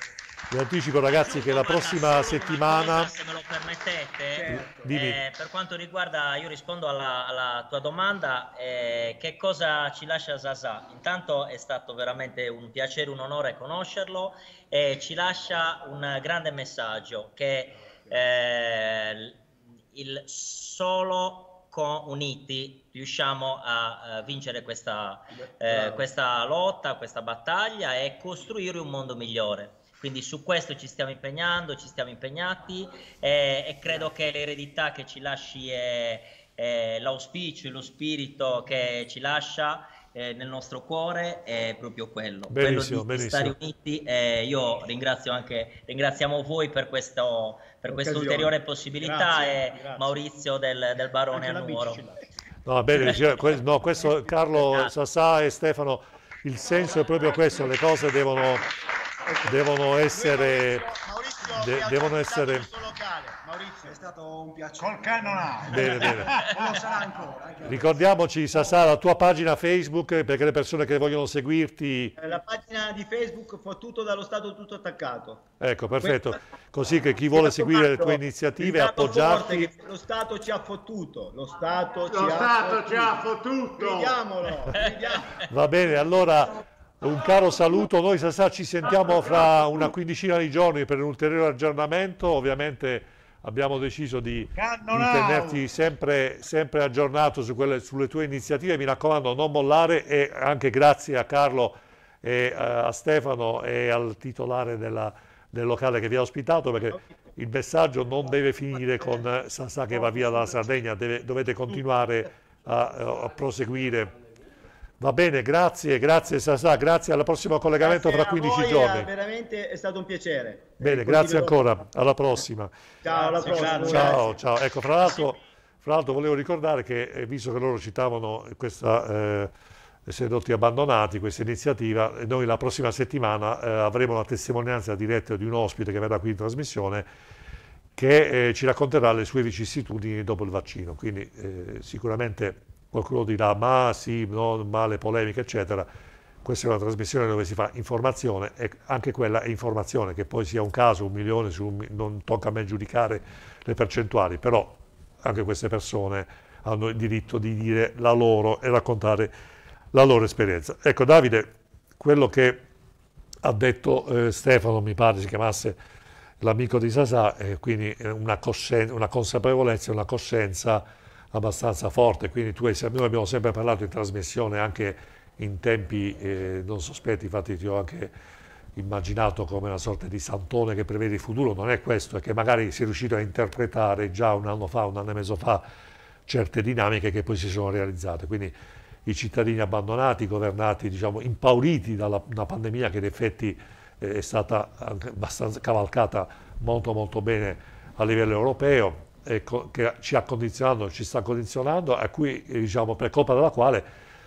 vi anticipo ragazzi che la prossima settimana... Se me lo permettete, eh, per quanto riguarda, io rispondo alla, alla tua domanda, eh, che cosa ci lascia Sasà? Intanto è stato veramente un piacere, un onore conoscerlo e ci lascia un grande messaggio che eh, il solo con, uniti riusciamo a, vincere questa, eh, questa lotta, questa battaglia e costruire un mondo migliore. Quindi su questo ci stiamo impegnando, ci stiamo impegnati eh, e credo che l'eredità che ci lasci è, è l'auspicio e lo spirito che ci lascia eh, nel nostro cuore è proprio quello, benissimo, quello di, stare uniti. Eh, io ringrazio anche, ringraziamo voi per, questo, per questa ulteriore possibilità grazie, e grazie. Maurizio del, del Barone anche a Nuoro. No, bene, eh, no, questo (laughs) Carlo Sassà e Stefano, il senso è proprio questo, le cose devono devono essere... De, devono essere... Maurizio, è stato un piacere. Col cannonare. Bene, bene. (laughs) lo sarà ancora. Ricordiamoci, Sassà, la tua pagina Facebook, perché le persone che vogliono seguirti... Eh, la pagina di Facebook Fottuto dallo Stato tutto attaccato. Ecco, perfetto. Così che chi vuole seguire le tue iniziative, appoggiarti... Lo Stato ci ha fottuto. Lo Stato ci lo ha Stato fottuto. Ci ha fottuto. Vediamolo. Va bene, allora... Un caro saluto, noi Sassà ci sentiamo fra una quindicina di giorni per un ulteriore aggiornamento, ovviamente abbiamo deciso di, di tenerti sempre, sempre aggiornato su quelle, sulle tue iniziative, mi raccomando non mollare e anche grazie a Carlo e eh, a Stefano e al titolare della, del locale che vi ha ospitato perché il messaggio non deve finire con eh, Sassà che va via dalla Sardegna, deve, dovete continuare a, eh, a proseguire Va bene, grazie, grazie Sasà, grazie, alla prossima collegamento grazie fra 15 voi, giorni. Eh, veramente è stato un piacere. Bene, grazie ancora, alla prossima. Ciao, alla prossima. Ciao, ciao. Ecco, fra l'altro, fra l'altro volevo ricordare che, eh, visto che loro citavano questa... Eh, sedotti abbandonati, questa iniziativa. Eh, noi la prossima settimana eh, avremo la testimonianza diretta di un ospite che verrà qui in trasmissione che eh, ci racconterà le sue vicissitudini dopo il vaccino. Quindi eh, sicuramente qualcuno dirà ma sì, no, ma le polemiche eccetera, questa è una trasmissione dove si fa informazione e anche quella è informazione, che poi sia un caso, un milione, su un, non tocca a me giudicare le percentuali, però anche queste persone hanno il diritto di dire la loro e raccontare la loro esperienza. Ecco Davide, quello che ha detto eh, Stefano, mi pare si chiamasse l'amico di Sasà, eh, quindi una, una consapevolezza, una coscienza abbastanza forte, quindi tu hai, noi abbiamo sempre parlato in trasmissione anche in tempi eh, non sospetti, infatti ti ho anche immaginato come una sorta di santone che prevede il futuro, non è questo, è che magari si è riuscito a interpretare già un anno fa, un anno e mezzo fa, certe dinamiche che poi si sono realizzate. Quindi i cittadini abbandonati, governati, diciamo, impauriti da una pandemia che in effetti eh, è stata abbastanza cavalcata molto molto bene a livello europeo, che ci ha condizionato, ci sta condizionando, a cui, diciamo, per colpa della quale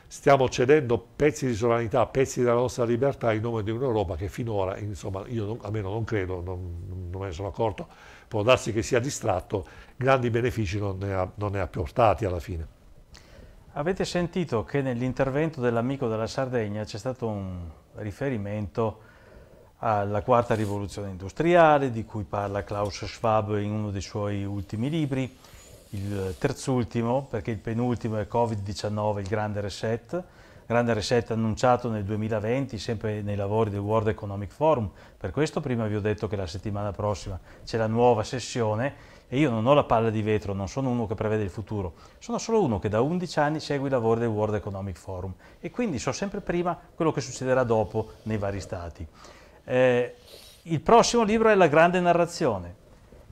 stiamo cedendo pezzi di sovranità, pezzi della nostra libertà in nome di un'Europa che finora, insomma, io non, almeno non credo, non, non, me ne sono accorto, può darsi che sia distratto, grandi benefici non ne ha, non ne ha portati alla fine. Avete sentito che nell'intervento dell'amico della Sardegna c'è stato un riferimento alla quarta rivoluzione industriale, di cui parla Klaus Schwab in uno dei suoi ultimi libri, il terzultimo, perché il penultimo è Covid-19, il grande reset, grande reset annunciato nel 2020, sempre nei lavori del World Economic Forum. Per questo prima vi ho detto che la settimana prossima c'è la nuova sessione e io non ho la palla di vetro, non sono uno che prevede il futuro, sono solo uno che da 11 anni segue i lavori del World Economic Forum e quindi so sempre prima quello che succederà dopo nei vari stati. Eh, il prossimo libro è La Grande Narrazione,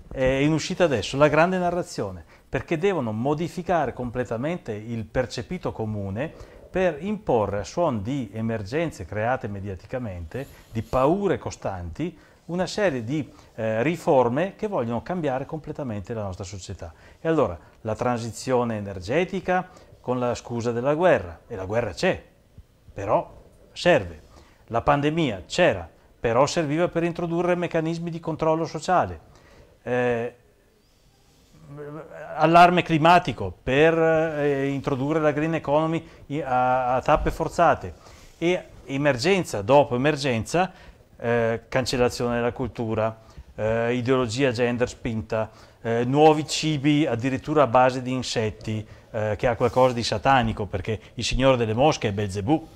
è in uscita adesso, La Grande Narrazione, perché devono modificare completamente il percepito comune per imporre a suon di emergenze create mediaticamente, di paure costanti, una serie di eh, riforme che vogliono cambiare completamente la nostra società. E allora la transizione energetica con la scusa della guerra, e la guerra c'è, però serve. La pandemia c'era, però serviva per introdurre meccanismi di controllo sociale. Eh, allarme climatico per eh, introdurre la green economy a, a, tappe forzate e emergenza dopo emergenza eh, cancellazione della cultura, eh, ideologia gender spinta, eh, nuovi cibi addirittura a base di insetti eh, che ha qualcosa di satanico perché il signore delle mosche è Belzebù,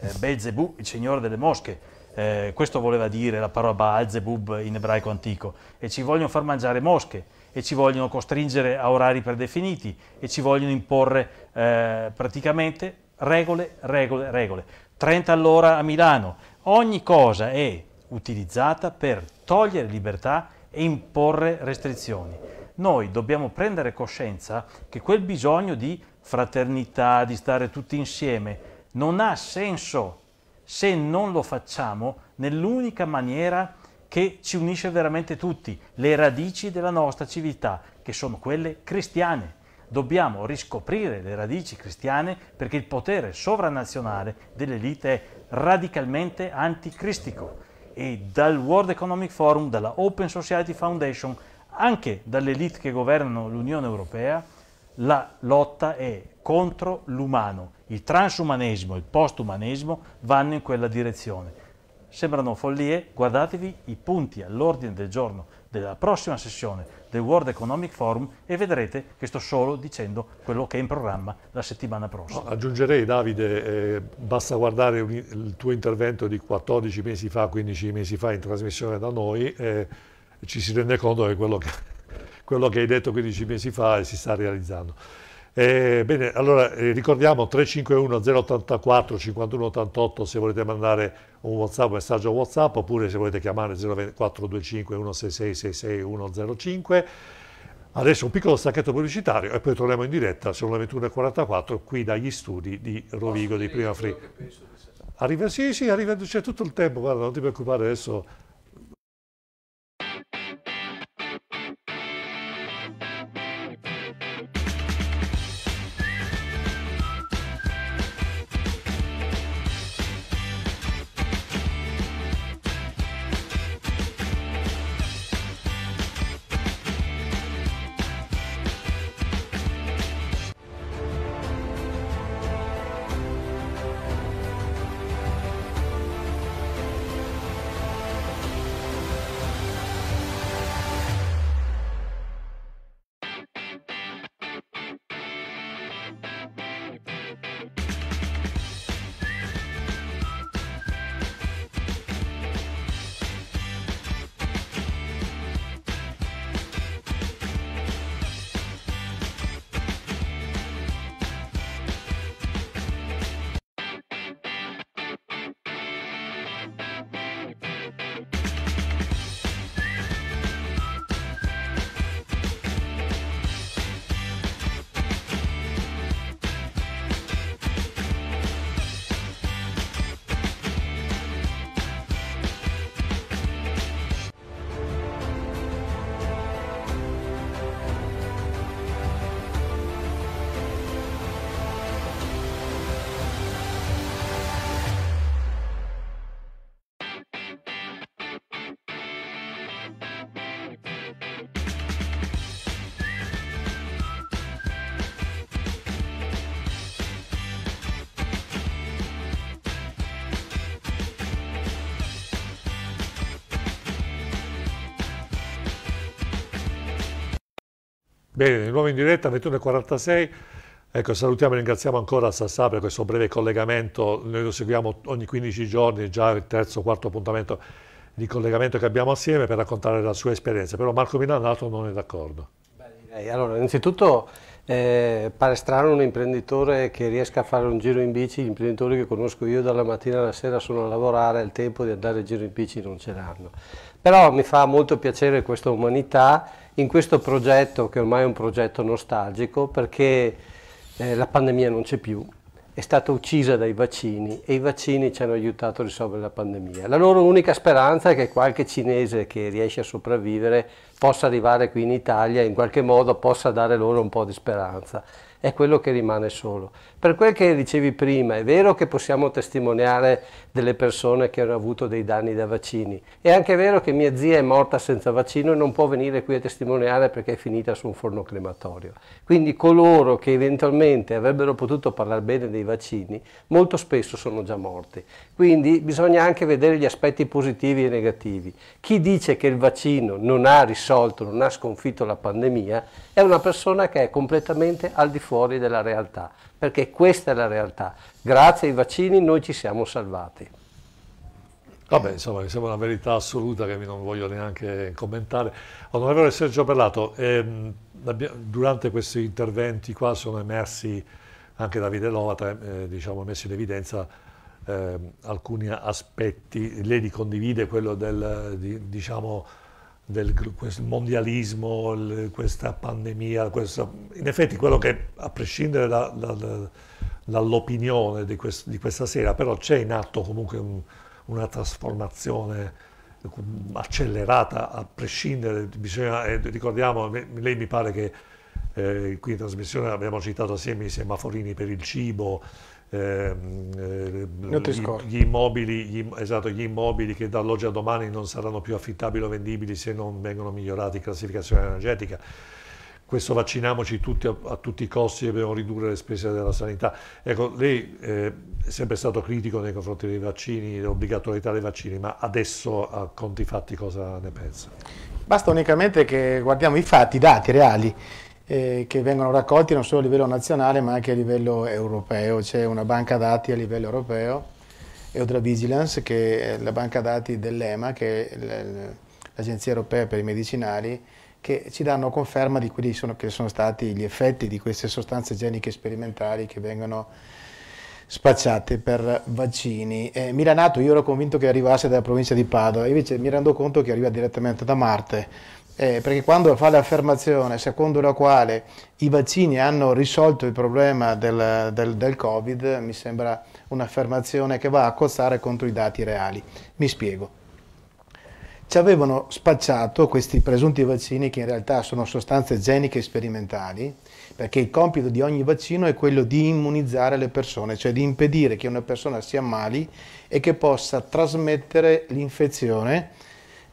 eh, Belzebù il signore delle mosche eh, questo voleva dire la parola Baalzebub in ebraico antico. E ci vogliono far mangiare mosche, e ci vogliono costringere a orari predefiniti, e ci vogliono imporre eh, praticamente regole, regole, regole. 30 all'ora a Milano. Ogni cosa è utilizzata per togliere libertà e imporre restrizioni. Noi dobbiamo prendere coscienza che quel bisogno di fraternità, di stare tutti insieme, non ha senso se non lo facciamo nell'unica maniera che ci unisce veramente tutti, le radici della nostra civiltà, che sono quelle cristiane. Dobbiamo riscoprire le radici cristiane perché il potere sovranazionale dell'elite è radicalmente anticristico e dal World Economic Forum, dalla Open Society Foundation, anche dall'elite che governano l'Unione Europea, la lotta è contro l'umano il transumanesimo e il postumanesimo vanno in quella direzione. Sembrano follie, guardatevi i punti all'ordine del giorno della prossima sessione del World Economic Forum e vedrete che sto solo dicendo quello che è in programma la settimana prossima. No, aggiungerei Davide, eh, basta guardare un, il tuo intervento di 14 mesi fa, 15 mesi fa in trasmissione da noi, eh, ci si rende conto che quello che, (laughs) quello che hai detto 15 mesi fa si sta realizzando. Eh, bene, allora eh, ricordiamo 351 084 5188 se volete mandare un WhatsApp, messaggio WhatsApp oppure se volete chiamare 0425 166 66 105. Adesso un piccolo stacchetto pubblicitario e poi torniamo in diretta, sono le 21.44 qui dagli studi di Rovigo ah, di Prima Free. Arriva, sì, sì, arriva, c'è tutto il tempo, guarda, non ti preoccupare adesso Bene, di nuovo in diretta, 21.46. Ecco, salutiamo e ringraziamo ancora Sassà per questo breve collegamento. Noi lo seguiamo ogni 15 giorni, già il terzo o quarto appuntamento di collegamento che abbiamo assieme per raccontare la sua esperienza. Però Marco Milanato non è d'accordo. Allora, innanzitutto eh, pare strano un imprenditore che riesca a fare un giro in bici, gli imprenditori che conosco io dalla mattina alla sera sono a lavorare, il tempo di andare in giro in bici non ce l'hanno. Però mi fa molto piacere questa umanità in questo progetto che ormai è un progetto nostalgico perché eh, la pandemia non c'è più, è stata uccisa dai vaccini e i vaccini ci hanno aiutato a risolvere la pandemia. La loro unica speranza è che qualche cinese che riesce a sopravvivere possa arrivare qui in Italia e in qualche modo possa dare loro un po' di speranza è quello che rimane solo. Per quel che dicevi prima, è vero che possiamo testimoniare delle persone che hanno avuto dei danni da vaccini, è anche vero che mia zia è morta senza vaccino e non può venire qui a testimoniare perché è finita su un forno crematorio. Quindi coloro che eventualmente avrebbero potuto parlare bene dei vaccini, molto spesso sono già morti. Quindi bisogna anche vedere gli aspetti positivi e negativi. Chi dice che il vaccino non ha risolto, non ha sconfitto la pandemia, è una persona che è completamente al di fuori fuori della realtà, perché questa è la realtà. Grazie ai vaccini noi ci siamo salvati. Vabbè, insomma, mi sembra una verità assoluta che non voglio neanche commentare. Onorevole Sergio Bellato, ehm, durante questi interventi qua sono emersi, anche Davide Lovata, eh, diciamo, messo in evidenza eh, alcuni aspetti. Lei li condivide, quello del, di, diciamo, del mondialismo, il, questa pandemia, questa, in effetti quello che a prescindere da, da, da, dall'opinione di, quest, di, questa sera, però c'è in atto comunque un, una trasformazione accelerata a prescindere, bisogna, eh, ricordiamo, lei mi pare che eh, qui in trasmissione abbiamo citato assieme i semaforini per il cibo, Ehm, gli, eh, gli, immobili, gli, esatto, gli, immobili, che dall'oggi oggi a domani non saranno più affittabili o vendibili se non vengono migliorati in classificazione energetica. Questo vacciniamoci tutti a, a, tutti i costi e dobbiamo ridurre le spese della sanità. Ecco, lei eh, è sempre stato critico nei confronti dei vaccini, dell'obbligatorietà dei vaccini, ma adesso a conti fatti cosa ne pensa? Basta unicamente che guardiamo i fatti, i dati reali eh, che vengono raccolti non solo a livello nazionale ma anche a livello europeo. C'è una banca dati a livello europeo, Eudra Vigilance, che è la banca dati dell'EMA, che è l'Agenzia Europea per i Medicinali, che ci danno conferma di quelli sono, che sono stati gli effetti di queste sostanze geniche sperimentali che vengono spacciate per vaccini. Eh, Milanato io ero convinto che arrivasse dalla provincia di Padova, invece mi rendo conto che arriva direttamente da Marte eh, perché quando fa l'affermazione secondo la quale i vaccini hanno risolto il problema del, del, del Covid, mi sembra un'affermazione che va a costare contro i dati reali. Mi spiego. Ci avevano spacciato questi presunti vaccini che in realtà sono sostanze geniche sperimentali, perché il compito di ogni vaccino è quello di immunizzare le persone, cioè di impedire che una persona si ammali e che possa trasmettere l'infezione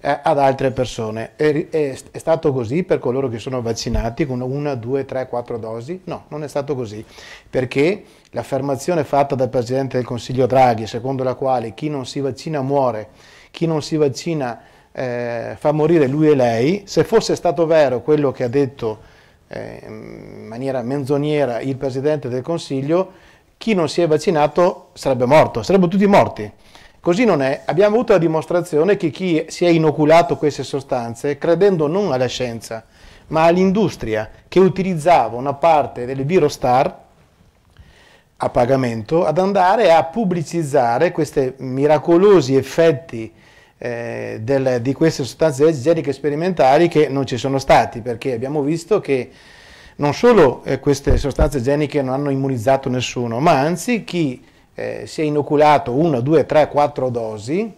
eh, ad altre persone. È, è, è, stato così per coloro che sono vaccinati con una, due, tre, quattro dosi? No, non è stato così, perché l'affermazione fatta dal Presidente del Consiglio Draghi, secondo la quale chi non si vaccina muore, chi non si vaccina eh, fa morire lui e lei, se fosse stato vero quello che ha detto eh, in maniera menzoniera il Presidente del Consiglio, chi non si è vaccinato sarebbe morto, sarebbero tutti morti. Così non è. Abbiamo avuto la dimostrazione che chi si è inoculato queste sostanze, credendo non alla scienza, ma all'industria che utilizzava una parte del Virostar a pagamento, ad andare a pubblicizzare questi miracolosi effetti eh, del, di queste sostanze generiche sperimentali che non ci sono stati, perché abbiamo visto che non solo eh, queste sostanze geniche non hanno immunizzato nessuno, ma anzi chi eh, si è inoculato 1, 2, 3, 4 dosi,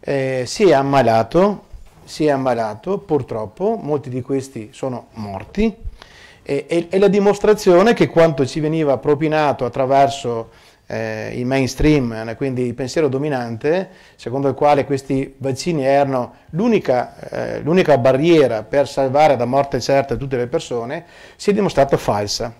eh, si è ammalato, si è ammalato purtroppo, molti di questi sono morti e, e, e la dimostrazione che quanto ci veniva propinato attraverso eh, il mainstream, eh, quindi il pensiero dominante, secondo il quale questi vaccini erano l'unica, eh, l'unica barriera per salvare da morte certa tutte le persone, si è dimostrata falsa.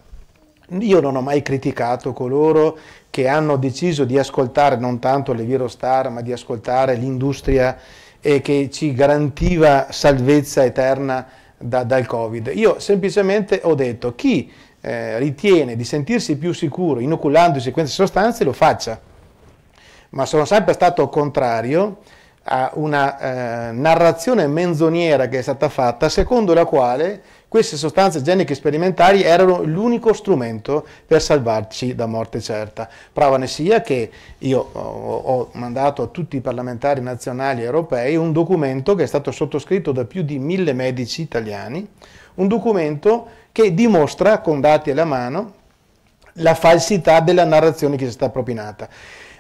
Io non ho mai criticato coloro che hanno deciso di ascoltare non tanto le Virostar, ma di ascoltare l'industria e che ci garantiva salvezza eterna da, dal Covid. Io semplicemente ho detto chi eh, ritiene di sentirsi più sicuro inoculandosi queste sostanze lo faccia, ma sono sempre stato contrario a una eh, narrazione menzoniera che è stata fatta secondo la quale queste sostanze geniche sperimentali erano l'unico strumento per salvarci da morte certa. Prova ne sia che io eh, ho mandato a tutti i parlamentari nazionali e europei un documento che è stato sottoscritto da più di mille medici italiani, un documento che dimostra con dati alla mano la falsità della narrazione che si sta propinata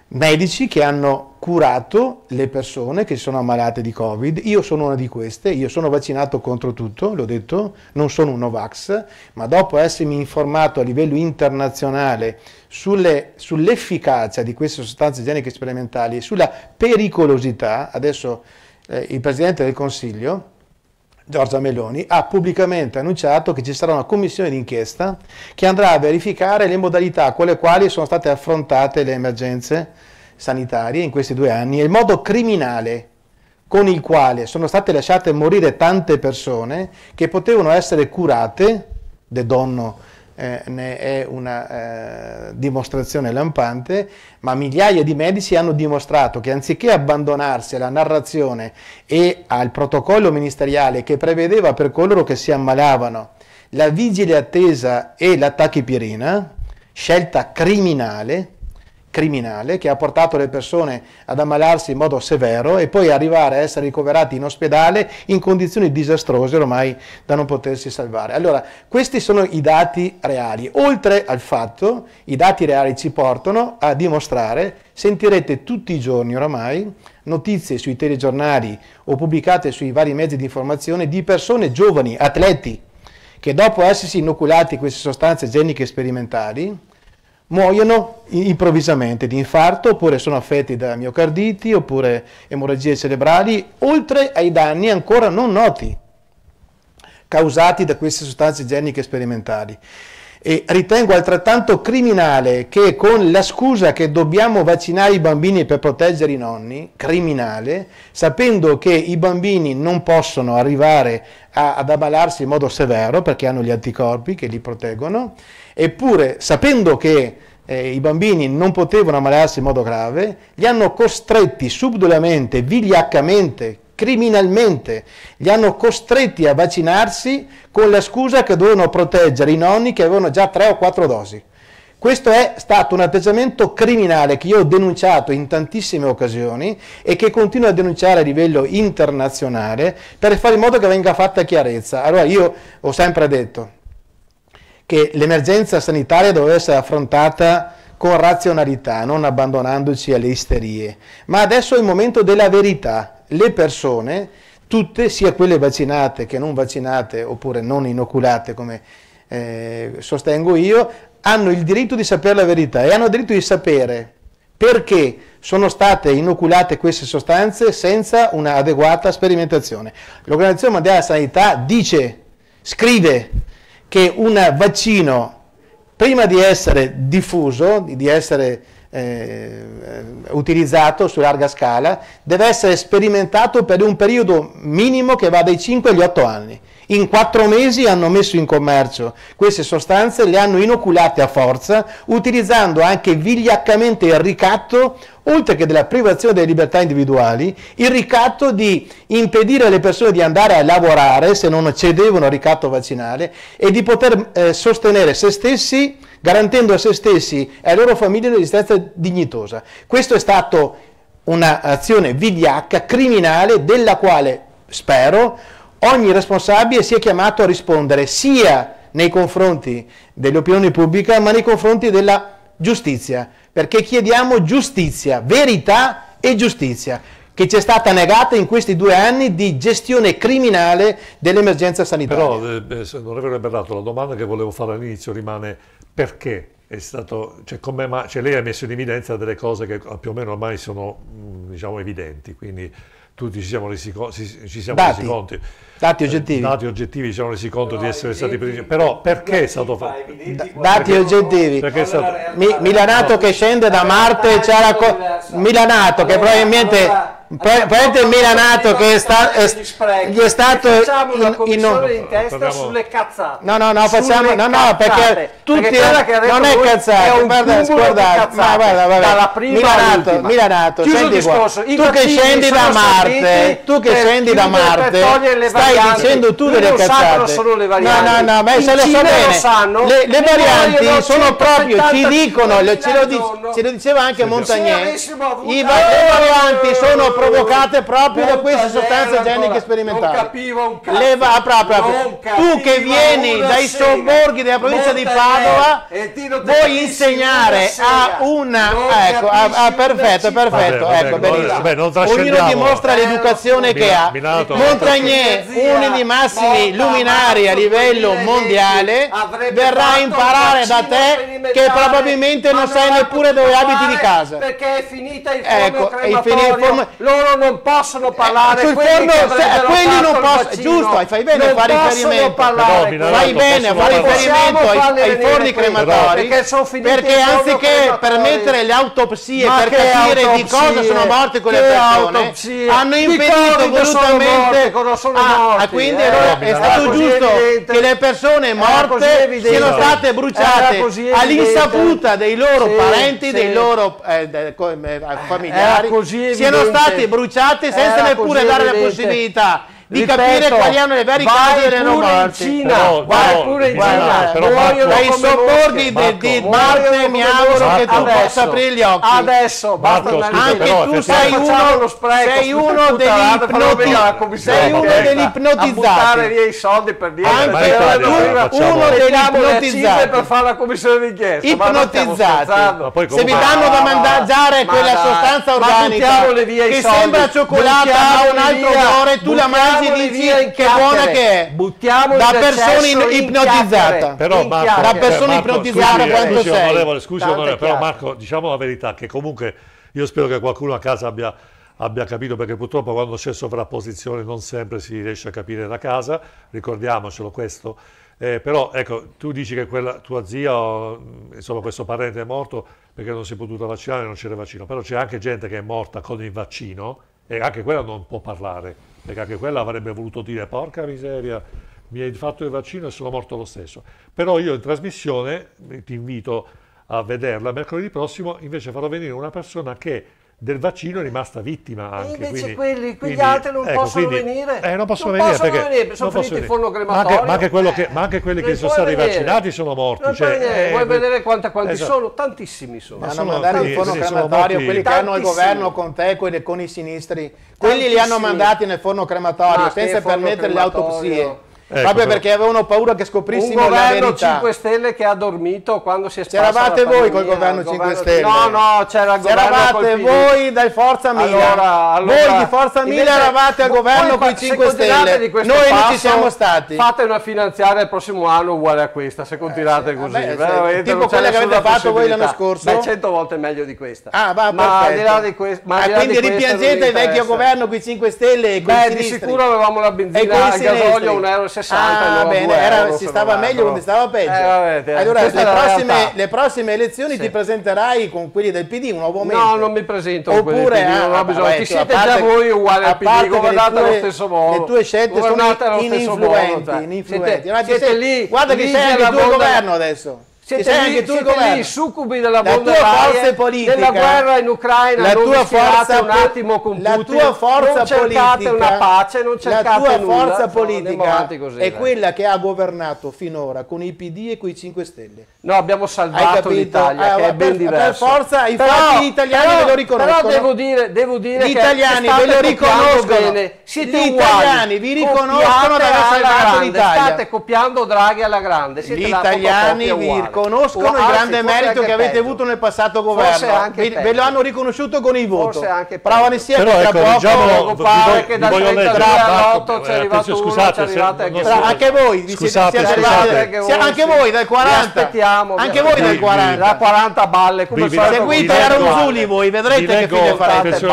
medici che hanno curato le persone che sono ammalate di Covid. Io sono una di queste, io sono vaccinato contro tutto, l'ho detto, non sono un Novax, ma dopo essermi informato a livello internazionale sulle, sull'efficacia di queste sostanze igieniche sperimentali e sulla pericolosità, adesso eh, il Presidente del Consiglio Giorgia Meloni ha pubblicamente annunciato che ci sarà una commissione d'inchiesta che andrà a verificare le modalità con le quali sono state affrontate le emergenze sanitarie in questi due anni e il modo criminale con il quale sono state lasciate morire tante persone che potevano essere curate, de donno eh, ne è una eh, dimostrazione lampante, ma migliaia di medici hanno dimostrato che anziché abbandonarsi alla narrazione e al protocollo ministeriale che prevedeva per coloro che si ammalavano la vigile attesa e l'attacchi pirina, scelta criminale, criminale che ha portato le persone ad ammalarsi in modo severo e poi arrivare a essere ricoverati in ospedale in condizioni disastrose ormai da non potersi salvare. Allora, questi sono i dati reali. Oltre al fatto, i dati reali ci portano a dimostrare, sentirete tutti i giorni oramai, notizie sui telegiornali o pubblicate sui vari mezzi di informazione di persone giovani, atleti, che dopo essersi inoculati queste sostanze geniche sperimentali, muoiono improvvisamente di infarto oppure sono affetti da miocarditi oppure emorragie cerebrali, oltre ai danni ancora non noti causati da queste sostanze geniche sperimentali. E ritengo altrettanto criminale che con la scusa che dobbiamo vaccinare i bambini per proteggere i nonni, criminale, sapendo che i bambini non possono arrivare a, ad ammalarsi in modo severo perché hanno gli anticorpi che li proteggono, eppure sapendo che eh, i bambini non potevano ammalarsi in modo grave, li hanno costretti subdolamente, vigliaccamente, criminalmente, li hanno costretti a vaccinarsi con la scusa che dovevano proteggere i nonni che avevano già tre o quattro dosi. Questo è stato un atteggiamento criminale che io ho denunciato in tantissime occasioni e che continuo a denunciare a livello internazionale per fare in modo che venga fatta chiarezza. Allora io ho sempre detto che l'emergenza sanitaria doveva essere affrontata con razionalità, non abbandonandoci alle isterie. Ma adesso è il momento della verità. Le persone, tutte, sia quelle vaccinate che non vaccinate oppure non inoculate come eh, sostengo io, hanno il diritto di sapere la verità e hanno il diritto di sapere perché sono state inoculate queste sostanze senza un'adeguata sperimentazione. L'Organizzazione Mondiale della Sanità dice, scrive che un vaccino prima di essere diffuso, di essere eh, utilizzato su larga scala, deve essere sperimentato per un periodo minimo che va dai 5 agli 8 anni. In quattro mesi hanno messo in commercio queste sostanze, le hanno inoculate a forza, utilizzando anche vigliaccamente il ricatto, oltre che della privazione delle libertà individuali, il ricatto di impedire alle persone di andare a lavorare se non cedevano al ricatto vaccinale e di poter eh, sostenere se stessi, garantendo a se stessi e alle loro famiglie un'esistenza dignitosa. Questa è stata un'azione vigliacca, criminale, della quale spero ogni responsabile sia chiamato a rispondere sia nei confronti dell'opinione pubblica ma nei confronti della giustizia, perché chiediamo giustizia, verità e giustizia, che ci è stata negata in questi due anni di gestione criminale dell'emergenza sanitaria. Però, eh, onorevole Berrato, la domanda che volevo fare all'inizio rimane perché è stato, cioè, ma, cioè, lei ha messo in evidenza delle cose che ah, più o meno ormai sono mm, diciamo, evidenti, quindi tutti ci siamo resi, ci siamo resi conti. Dati eh, oggettivi. Eh, dati oggettivi, diciamo, resi conto di essere stati presi. Però perché è stato fatto? dati oggettivi. Milanato che scende da Marte, c'è la Milanato che probabilmente... Probabilmente il Milanato che è, sta, è, gli è stato in, in un... in testa sulle cazzate. No, no, no, facciamo no, no, perché tutti perché non è cazzate, è guarda, scordate. Ma guarda, vabbè. Dalla prima Milanato, Milanato, senti qua. Tu che scendi da Marte, tu che scendi da Marte, stai dicendo tu delle cazzate. solo le varianti. No, no, no, ma se le so bene. Sanno, le, le varianti sono proprio, ci dicono, ce lo, dic ce lo, diceva anche Montagnier, i, le eh, varianti sono eh, provocate proprio da queste sostanze geniche sperimentali. Leva, ah, proprio, tu che vieni dai sobborghi della provincia di Padova, vuoi insegnare a una... Ah, ecco, ah, perfetto, perfetto, ecco, benissimo. Ognuno dimostra eh, l'educazione che ha. Montagnier uno dei massimi luminari a livello mondiale verrà a imparare da te che probabilmente non sai neppure dove abiti di casa. Perché è finita il forno ecco, crematorio, form... loro non possono eh, parlare eh, sul quelli forno, se, quelli non possono, giusto, fai bene a fare riferimento. Parlare, no, fai bene a fare riferimento ai, ai forni crematori perché, perché anziché permettere le autopsie per capire di cosa sono morte quelle persone, hanno impedito volutamente sono morte, sono morti. Ah, quindi eh, allora è stato giusto evidente, che le persone morte siano state bruciate all'insaputa dei loro sì, parenti, sì. dei loro eh, eh familiari, siano state bruciate senza era neppure dare la possibilità di ripeto, capire quali hanno le vere cause delle novarti. No, vai pure in Cina, però dai sobbordi di Marte mi auguro che tu possa aprire gli occhi. Adesso, basta anche tu sei uno, sei uno degli ipnotizzati, sei uno degli ipnotizzati. lì i soldi per dire uno degli ipnotizzati per fare la commissione d'inchiesta. Ipnotizzati. Se mi danno da mangiare quella sostanza organica che sembra cioccolata ha un altro odore, tu la mangi si dice che buona che è Buttiamo da persona ipnotizzata. Però Marco, eh, da persona eh, ipnotizzata quanto eh, scusi, sei. Onorevole, scusi onorevole, però Marco, diciamo la verità che comunque io spero che qualcuno a casa abbia abbia capito perché purtroppo quando c'è sovrapposizione non sempre si riesce a capire da casa, ricordiamocelo questo, eh, però ecco tu dici che quella tua zia, o, insomma questo parente è morto perché non si è potuta vaccinare, non c'era vaccino, però c'è anche gente che è morta con il vaccino e anche quella non può parlare perché anche quella avrebbe voluto dire porca miseria, mi hai fatto il vaccino e sono morto lo stesso. Però io in trasmissione eh, ti invito a vederla, mercoledì prossimo invece farò venire una persona che del vaccino è rimasta vittima anche. E invece quindi, quelli, quegli altri non ecco, possono quindi, venire. Eh, non possono non venire perché venire, sono finiti in forno crematorio. Ma anche, ma anche, che, eh, ma anche quelli che sono stati venire. vaccinati sono morti. cioè, eh, vuoi vedere eh, quanta, quanti esatto. sono? Tantissimi sono. Ma hanno mandato in fondo crematorio quelli che hanno il governo con te e con i sinistri. Quelli li hanno mandati nel forno crematorio ah, senza permettere le autopsie Ecco, Proprio perché avevano paura che scoprissimo un la verità. 5 Stelle che ha dormito quando si è spostata. C'eravate voi col governo 5 governo... Stelle. No, no, c'era il governo C'eravate voi dai Forza Mila. Allora, allora, voi di Forza Mila invece, eravate al governo con i 5 Stelle. Noi passo, non ci siamo stati. Fate una finanziaria il prossimo anno uguale a questa, se eh, continuate eh, così. Vabbè, Veramente, tipo quella che avete fatto voi l'anno scorso. Beh, 100 volte meglio di questa. Ah, va, ma al di là di questo, ah, quindi ripiangete il vecchio governo con i 5 Stelle e con Beh, di sicuro avevamo la benzina al gasolio 1,60 euro 60 ah, bene, era, si stava meglio quando stava peggio. Eh, vabbè, allora, le prossime, le prossime, elezioni sì. ti presenterai con quelli del PD, un nuovo momento. No, non mi presento Oppure, con quelli del PD, non ah, ho bisogno. Vabbè, Chi cioè, siete parte, già voi uguali al PD, governate allo stesso modo. Le tue scelte sono ininfluenti, cioè, ininfluenti. Siete, siete lì, guarda che sei anche tu al governo adesso siete, sei tu siete governo. lì succubi della eh, politica della guerra in Ucraina, la non tua forza un attimo con la Putin, tua forza non politica, una pace, non cercate La tua nulla, forza politica cioè, così, è dai. quella che ha governato finora con i PD e con i 5 Stelle. No, abbiamo salvato l'Italia, eh, che è ben diverso. Per forza, infatti però, gli italiani però, ve lo riconoscono. Però devo dire, devo dire gli italiani ve lo riconoscono. Bene. Siete gli italiani vi riconoscono da aver salvato l'Italia. State copiando Draghi alla grande. Siete gli italiani vi riconoscono o, il grande merito che avete peggio. avuto nel passato governo. Ve, ve, lo hanno riconosciuto con i voti. Forse anche Brava ne sia però, che ecco, tra poco pare eh, che dal 32 all'8 c'è arrivato uno, c'è anche voi. Scusate, Anche voi dal 40 partiamo. Anche voi dai 40. Da 40 balle. Come vi, seguite la Ronzulli voi, vedrete leggo, che fine farete.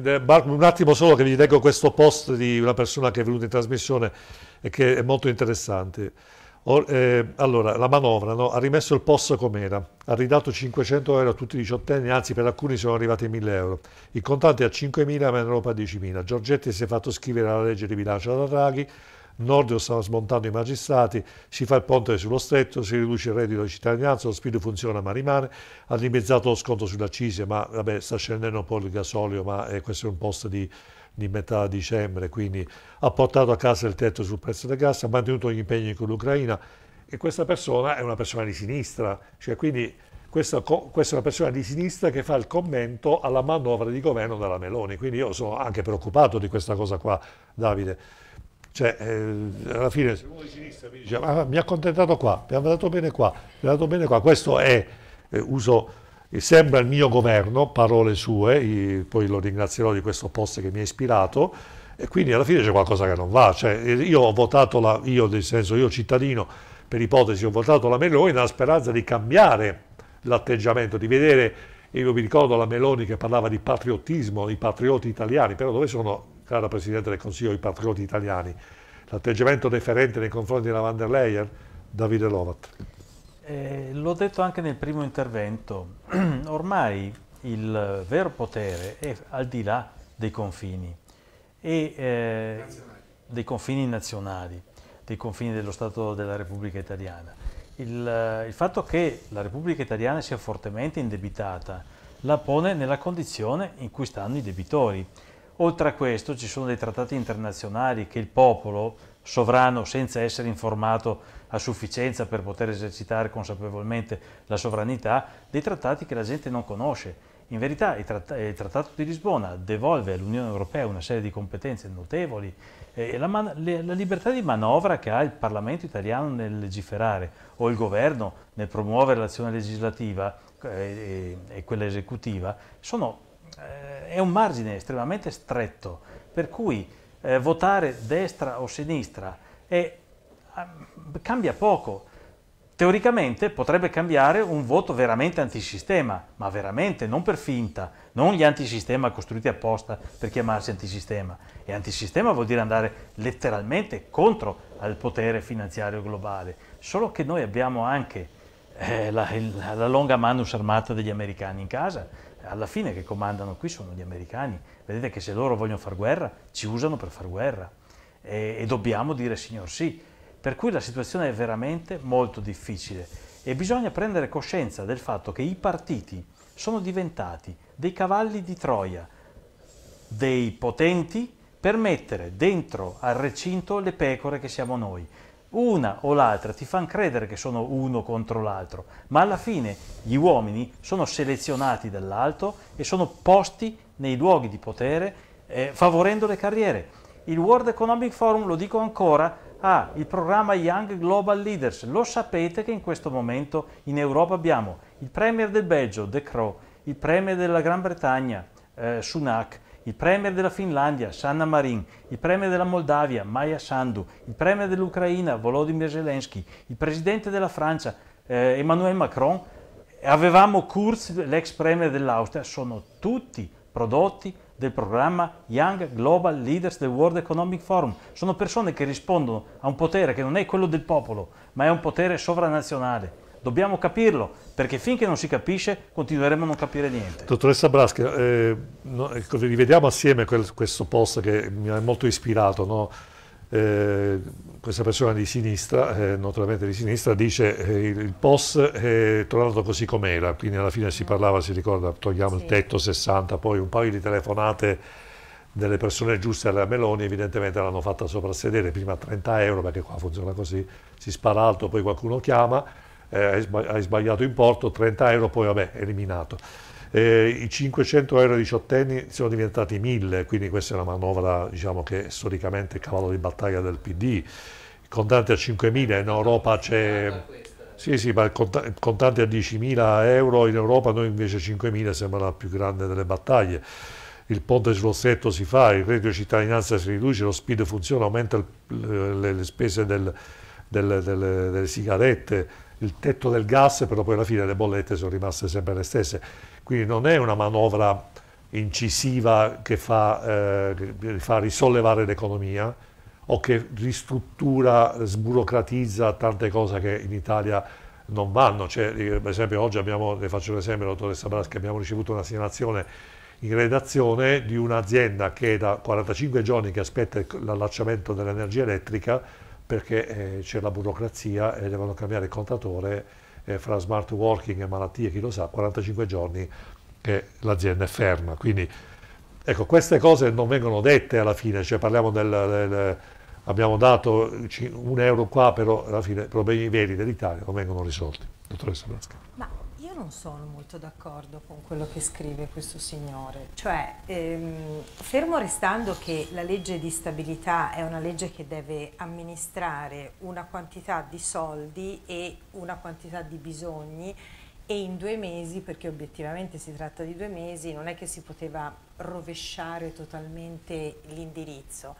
Eh, eh, eh, Marco, un attimo solo che vi leggo questo post di una persona che è venuta in trasmissione e che è molto interessante. Or, eh, allora, la manovra no? ha rimesso il POS com'era, ha ridato 500 euro a tutti i diciottenni, anzi per alcuni sono arrivati 1000 euro. Il contante a 5.000, ma in Europa a 10.000. Giorgetti si è fatto scrivere la legge di bilancio da Draghi, nord stanno smontando i magistrati, si fa il ponte sullo stretto, si riduce il reddito di cittadinanza, lo speed funziona ma rimane, ha dimezzato lo sconto sulle accise, ma vabbè, sta scendendo un po' il gasolio, ma eh, questo è un posto di, di metà dicembre, quindi ha portato a casa il tetto sul prezzo del gas, ha mantenuto gli impegni con l'Ucraina e questa persona è una persona di sinistra, cioè quindi questa, questa, è una persona di sinistra che fa il commento alla manovra di governo della Meloni, quindi io sono anche preoccupato di questa cosa qua, Davide. Cioè, eh, alla fine se uno di sinistra mi dice ma ah, mi ha accontentato qua, mi ha dato bene qua, mi ha dato bene qua, questo è, eh, uso, eh, sembra il mio governo, parole sue, io, poi lo ringrazierò di questo post che mi ha ispirato, e quindi alla fine c'è qualcosa che non va, cioè, eh, io ho votato, la, io nel senso io cittadino, per ipotesi ho votato la Meloni nella speranza di cambiare l'atteggiamento, di vedere, io vi ricordo la Meloni che parlava di patriottismo, i patrioti italiani, però dove sono cara Presidente del Consiglio, dei patrioti italiani, l'atteggiamento deferente nei confronti della van der Leyen, Davide Lovat. Eh, L'ho detto anche nel primo intervento, (clears throat) ormai il vero potere è al di là dei confini, e, eh, dei confini nazionali, dei confini dello Stato della Repubblica Italiana. Il, il fatto che la Repubblica Italiana sia fortemente indebitata la pone nella condizione in cui stanno i debitori Oltre a questo ci sono dei trattati internazionali che il popolo, sovrano senza essere informato a sufficienza per poter esercitare consapevolmente la sovranità, dei trattati che la gente non conosce. In verità il, Trattato di Lisbona devolve all'Unione Europea una serie di competenze notevoli eh, e la, la libertà di manovra che ha il Parlamento italiano nel legiferare o il governo nel promuovere l'azione legislativa eh, e quella esecutiva sono eh, è un margine estremamente stretto, per cui eh, votare destra o sinistra è, eh, cambia poco. Teoricamente potrebbe cambiare un voto veramente antisistema, ma veramente, non per finta, non gli antisistema costruiti apposta per chiamarsi antisistema. E antisistema vuol dire andare letteralmente contro al potere finanziario globale. Solo che noi abbiamo anche eh, la, la longa manus armata degli americani in casa, alla fine che comandano qui sono gli americani. Vedete che se loro vogliono far guerra, ci usano per far guerra. E, e dobbiamo dire signor sì. Per cui la situazione è veramente molto difficile e bisogna prendere coscienza del fatto che i partiti sono diventati dei cavalli di Troia, dei potenti per mettere dentro al recinto le pecore che siamo noi una o l'altra ti fanno credere che sono uno contro l'altro, ma alla fine gli uomini sono selezionati dall'alto e sono posti nei luoghi di potere eh, favorendo le carriere. Il World Economic Forum, lo dico ancora, ha il programma Young Global Leaders. Lo sapete che in questo momento in Europa abbiamo il Premier del Belgio, De Croo, il Premier della Gran Bretagna, eh, Sunak, il premier della Finlandia Sanna Marin, il premier della Moldavia Maia Sandu, il premier dell'Ucraina Volodymyr Zelensky, il presidente della Francia eh, Emmanuel Macron, avevamo Kurz, l'ex premier dell'Austria, sono tutti prodotti del programma Young Global Leaders del World Economic Forum. Sono persone che rispondono a un potere che non è quello del popolo, ma è un potere sovranazionale. Dobbiamo capirlo, perché finché non si capisce continueremo a non capire niente. Dottoressa Brasca, eh, no, ecco, rivediamo assieme quel, questo post che mi ha molto ispirato. No? Eh, questa persona di sinistra, eh, notoriamente di sinistra, dice eh, il post è tornato così com'era, quindi alla fine si parlava, si ricorda, togliamo sì. il tetto 60, poi un paio di telefonate delle persone giuste alla Meloni evidentemente l'hanno fatta soprassedere, prima 30 euro perché qua funziona così, si spara alto, poi qualcuno chiama, eh, hai sbagliato importo, 30 euro, poi vabbè, eliminato. Eh, I 500 euro ai diciottenni sono diventati 1000, quindi questa è una manovra diciamo, che è storicamente il cavallo di battaglia del PD. Il contante a 5.000, in Europa c'è... Sì, sì, ma il contante a 10.000 euro in Europa, noi invece 5.000 sembra la più grande delle battaglie. Il ponte sullo stretto si fa, il reddito di cittadinanza si riduce, lo speed funziona, aumenta le, spese del, del, delle, delle sigarette, il tetto del gas, però poi alla fine le bollette sono rimaste sempre le stesse. Quindi non è una manovra incisiva che fa, eh, che fa risollevare l'economia o che ristruttura, sburocratizza tante cose che in Italia non vanno. Cioè, eh, per esempio oggi abbiamo, le faccio un esempio, dottoressa Braschi, abbiamo ricevuto una segnalazione in redazione di un'azienda che da 45 giorni che aspetta l'allacciamento dell'energia elettrica perché eh, c'è la burocrazia e devono cambiare il contatore eh, fra smart working e malattie, chi lo sa, 45 giorni che l'azienda è ferma. Quindi ecco, queste cose non vengono dette alla fine, cioè parliamo del, del abbiamo dato un euro qua, però alla fine i problemi veri dell'Italia non vengono risolti. Dottoressa Blasca non sono molto d'accordo con quello che scrive questo signore. Cioè, ehm, fermo restando che la legge di stabilità è una legge che deve amministrare una quantità di soldi e una quantità di bisogni e in due mesi, perché obiettivamente si tratta di due mesi, non è che si poteva rovesciare totalmente l'indirizzo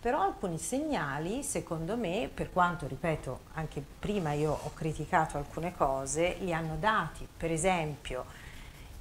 però alcuni segnali, secondo me, per quanto, ripeto, anche prima io ho criticato alcune cose, li hanno dati. Per esempio,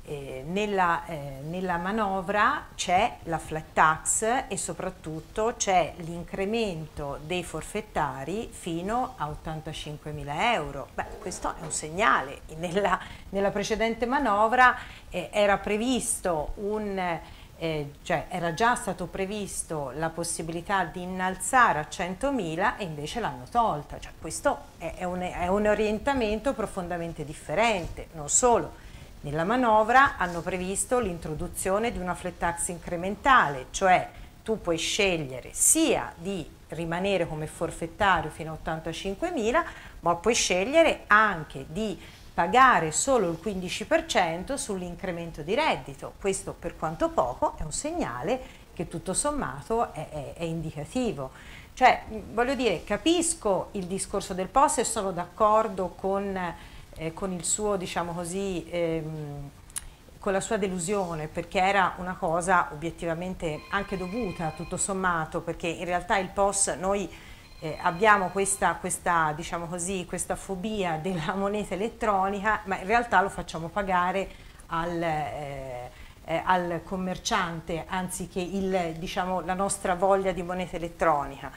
eh, nella, eh, nella, manovra c'è la flat tax e soprattutto c'è l'incremento dei forfettari fino a 85 mila euro. Beh, questo è un segnale. Nella, nella precedente manovra eh, era previsto un eh, cioè era già stato previsto la possibilità di innalzare a 100.000 e invece l'hanno tolta. Cioè, questo è, è, un, è un orientamento profondamente differente, non solo. Nella manovra hanno previsto l'introduzione di una flat tax incrementale, cioè tu puoi scegliere sia di rimanere come forfettario fino a 85.000, ma puoi scegliere anche di pagare solo il 15% sull'incremento di reddito. Questo per quanto poco è un segnale che tutto sommato è, è, è indicativo. Cioè, voglio dire, capisco il discorso del POS e sono d'accordo con, eh, con il suo, diciamo così, ehm, con la sua delusione, perché era una cosa obiettivamente anche dovuta, tutto sommato, perché in realtà il POS noi eh, abbiamo questa, questa, diciamo così, questa fobia (laughs) della moneta elettronica, ma in realtà lo facciamo pagare al, eh, eh, al commerciante anziché il, diciamo, la nostra voglia di moneta elettronica.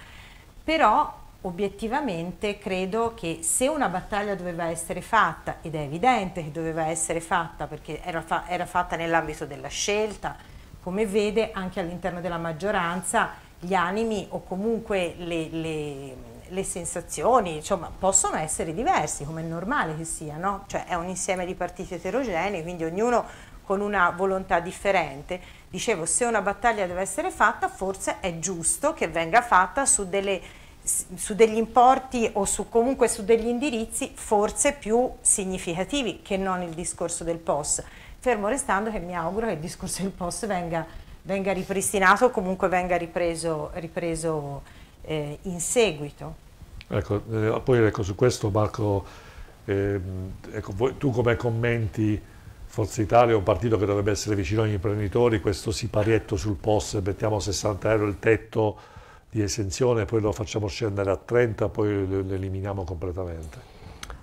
Però obiettivamente credo che se una battaglia doveva essere fatta, ed è evidente che doveva essere fatta perché era, fa era fatta nell'ambito della scelta, come vede anche all'interno della maggioranza, gli animi o comunque le, le, le sensazioni insomma, possono essere diversi, come è normale che sia, no? cioè è un insieme di partiti eterogenei, quindi ognuno con una volontà differente. Dicevo, se una battaglia deve essere fatta, forse è giusto che venga fatta su, delle, su degli importi o su, comunque su degli indirizzi forse più significativi che non il discorso del POS, fermo restando che mi auguro che il discorso del POS venga venga ripristinato o comunque venga ripreso, ripreso eh, in seguito. Ecco, eh, poi ecco, su questo Marco, eh, ecco, voi, tu come commenti Forza Italia, un partito che dovrebbe essere vicino agli imprenditori, questo siparietto sul POS, mettiamo 60 euro il tetto di esenzione, poi lo facciamo scendere a 30, poi lo eliminiamo completamente?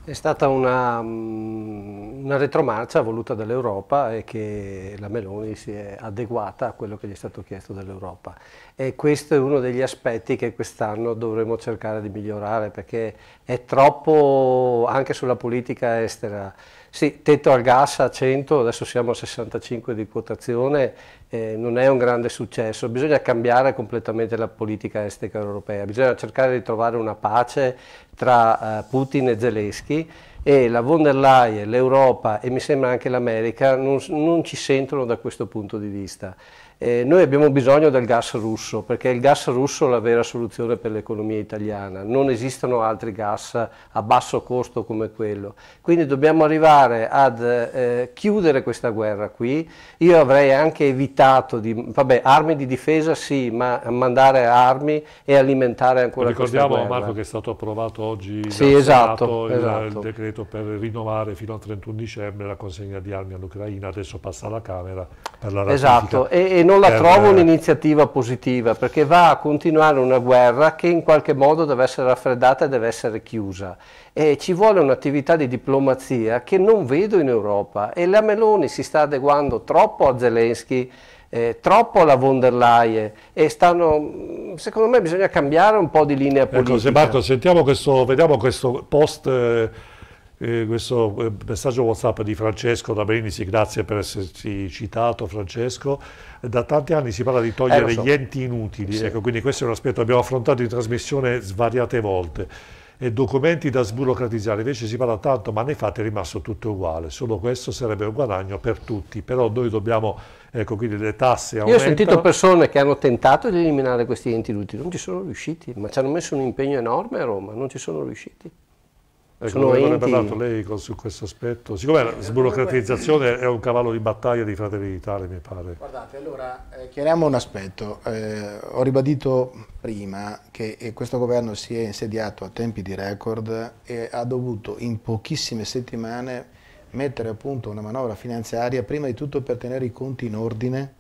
È stata una, mm, una retromarcia voluta dall'Europa e che la Meloni si è adeguata a quello che gli è stato chiesto dall'Europa. E questo è uno degli aspetti che quest'anno dovremo cercare di migliorare perché è troppo anche sulla politica estera. Sì, tetto al gas a 100, adesso siamo a 65 di quotazione eh, non è un grande successo, bisogna cambiare completamente la politica estera europea, bisogna cercare di trovare una pace tra eh, Putin e Zelensky e la von der Leyen, l'Europa e mi sembra anche l'America non, non ci sentono da questo punto di vista. Eh, noi abbiamo bisogno del gas russo perché il gas russo è la vera soluzione per l'economia italiana, non esistono altri gas a basso costo come quello, quindi dobbiamo arrivare ad eh, chiudere questa guerra qui, io avrei anche evitato di, vabbè armi di difesa sì, ma mandare armi e alimentare ancora più. Ricordiamo Marco che è stato approvato oggi sì, esatto, il, esatto. il decreto per rinnovare fino al 31 dicembre la consegna di armi all'Ucraina, adesso passa alla Camera per la ratifica. Esatto, e, e non la per... trovo un'iniziativa positiva perché va a continuare una guerra che in qualche modo deve essere raffreddata e deve essere chiusa. E ci vuole un'attività di diplomazia che non vedo in Europa e la Meloni si sta adeguando troppo a Zelensky eh, troppo alla von der Leyen e stanno, mm, secondo me bisogna cambiare un po' di linea ecco, politica. Ecco Sebastiano, sentiamo questo, vediamo questo post eh, eh, questo eh, messaggio WhatsApp di Francesco da Brindisi, grazie per esserci citato Francesco, da tanti anni si parla di togliere eh, so. gli enti inutili, sì. ecco, quindi questo è un aspetto che abbiamo affrontato in trasmissione svariate volte e documenti da sburocratizzare, invece si parla tanto ma nei fatti è rimasto tutto uguale, solo questo sarebbe un guadagno per tutti, però noi dobbiamo, ecco quindi le tasse aumentano. Io ho sentito persone che hanno tentato di eliminare questi enti inutili, non ci sono riusciti, ma ci hanno messo un impegno enorme a Roma, non ci sono riusciti. Ecco, sono parlato lei con, su questo aspetto? Siccome la sburocratizzazione è un cavallo di battaglia di Fratelli d'Italia, mi pare. Guardate, allora eh, chiariamo un aspetto. Eh, ho ribadito prima che eh, questo governo si è insediato a tempi di record e ha dovuto in pochissime settimane mettere a punto una manovra finanziaria, prima di tutto per tenere i conti in ordine,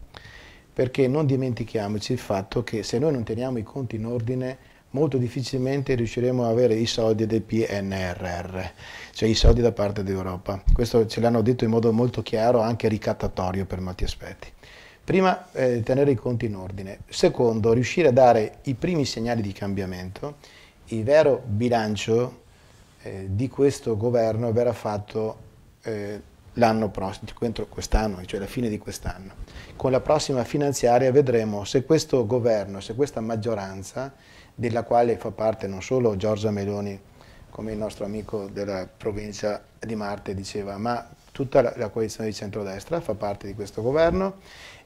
perché non dimentichiamoci il fatto che se noi non teniamo i conti in ordine molto difficilmente riusciremo a avere i soldi del PNRR, cioè i soldi da parte d'Europa. Questo ce l'hanno detto in modo molto chiaro, anche ricattatorio per molti aspetti. Prima, eh, tenere i conti in ordine. Secondo, riuscire a dare i primi segnali di cambiamento. Il vero bilancio eh, di questo governo verrà fatto eh, l'anno prossimo, entro quest'anno, cioè la fine di quest'anno. Con la prossima finanziaria vedremo se questo governo, se questa maggioranza della quale fa parte non solo Giorgia Meloni, come il nostro amico della provincia di Marte diceva, ma tutta la, coalizione di centrodestra fa parte di questo governo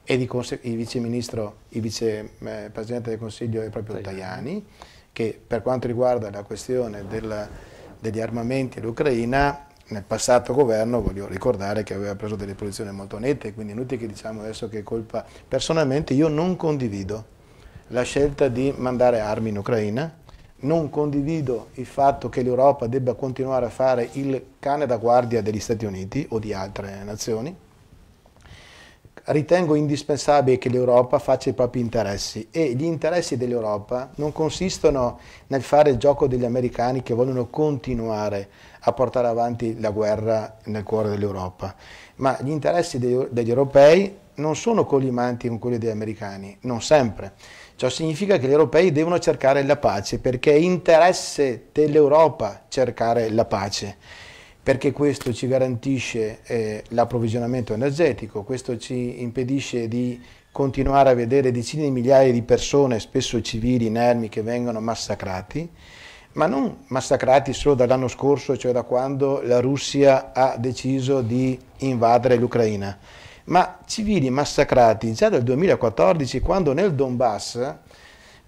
e il viceministro, il vicepresidente eh, del Consiglio è proprio Tajani, che per quanto riguarda la questione del, degli armamenti all'Ucraina, nel passato governo voglio ricordare che aveva preso delle posizioni molto nette, quindi inutile che diciamo adesso che è colpa. Personalmente io non condivido la scelta di mandare armi in Ucraina, non condivido il fatto che l'Europa debba continuare a fare il cane da guardia degli Stati Uniti o di altre nazioni. Ritengo indispensabile che l'Europa faccia i propri interessi e gli interessi dell'Europa non consistono nel fare il gioco degli americani che vogliono continuare a portare avanti la guerra nel cuore dell'Europa, ma gli interessi degli europei non sono collimanti con quelli degli americani, non sempre. Ciò significa che gli europei devono cercare la pace perché è interesse dell'Europa cercare la pace perché questo ci garantisce eh, l'approvvigionamento energetico, questo ci impedisce di continuare a vedere decine di migliaia di persone, spesso civili, inermi, che vengono massacrati, ma non massacrati solo dall'anno scorso, cioè da quando la Russia ha deciso di invadere l'Ucraina, ma civili massacrati già dal 2014 quando nel Donbass,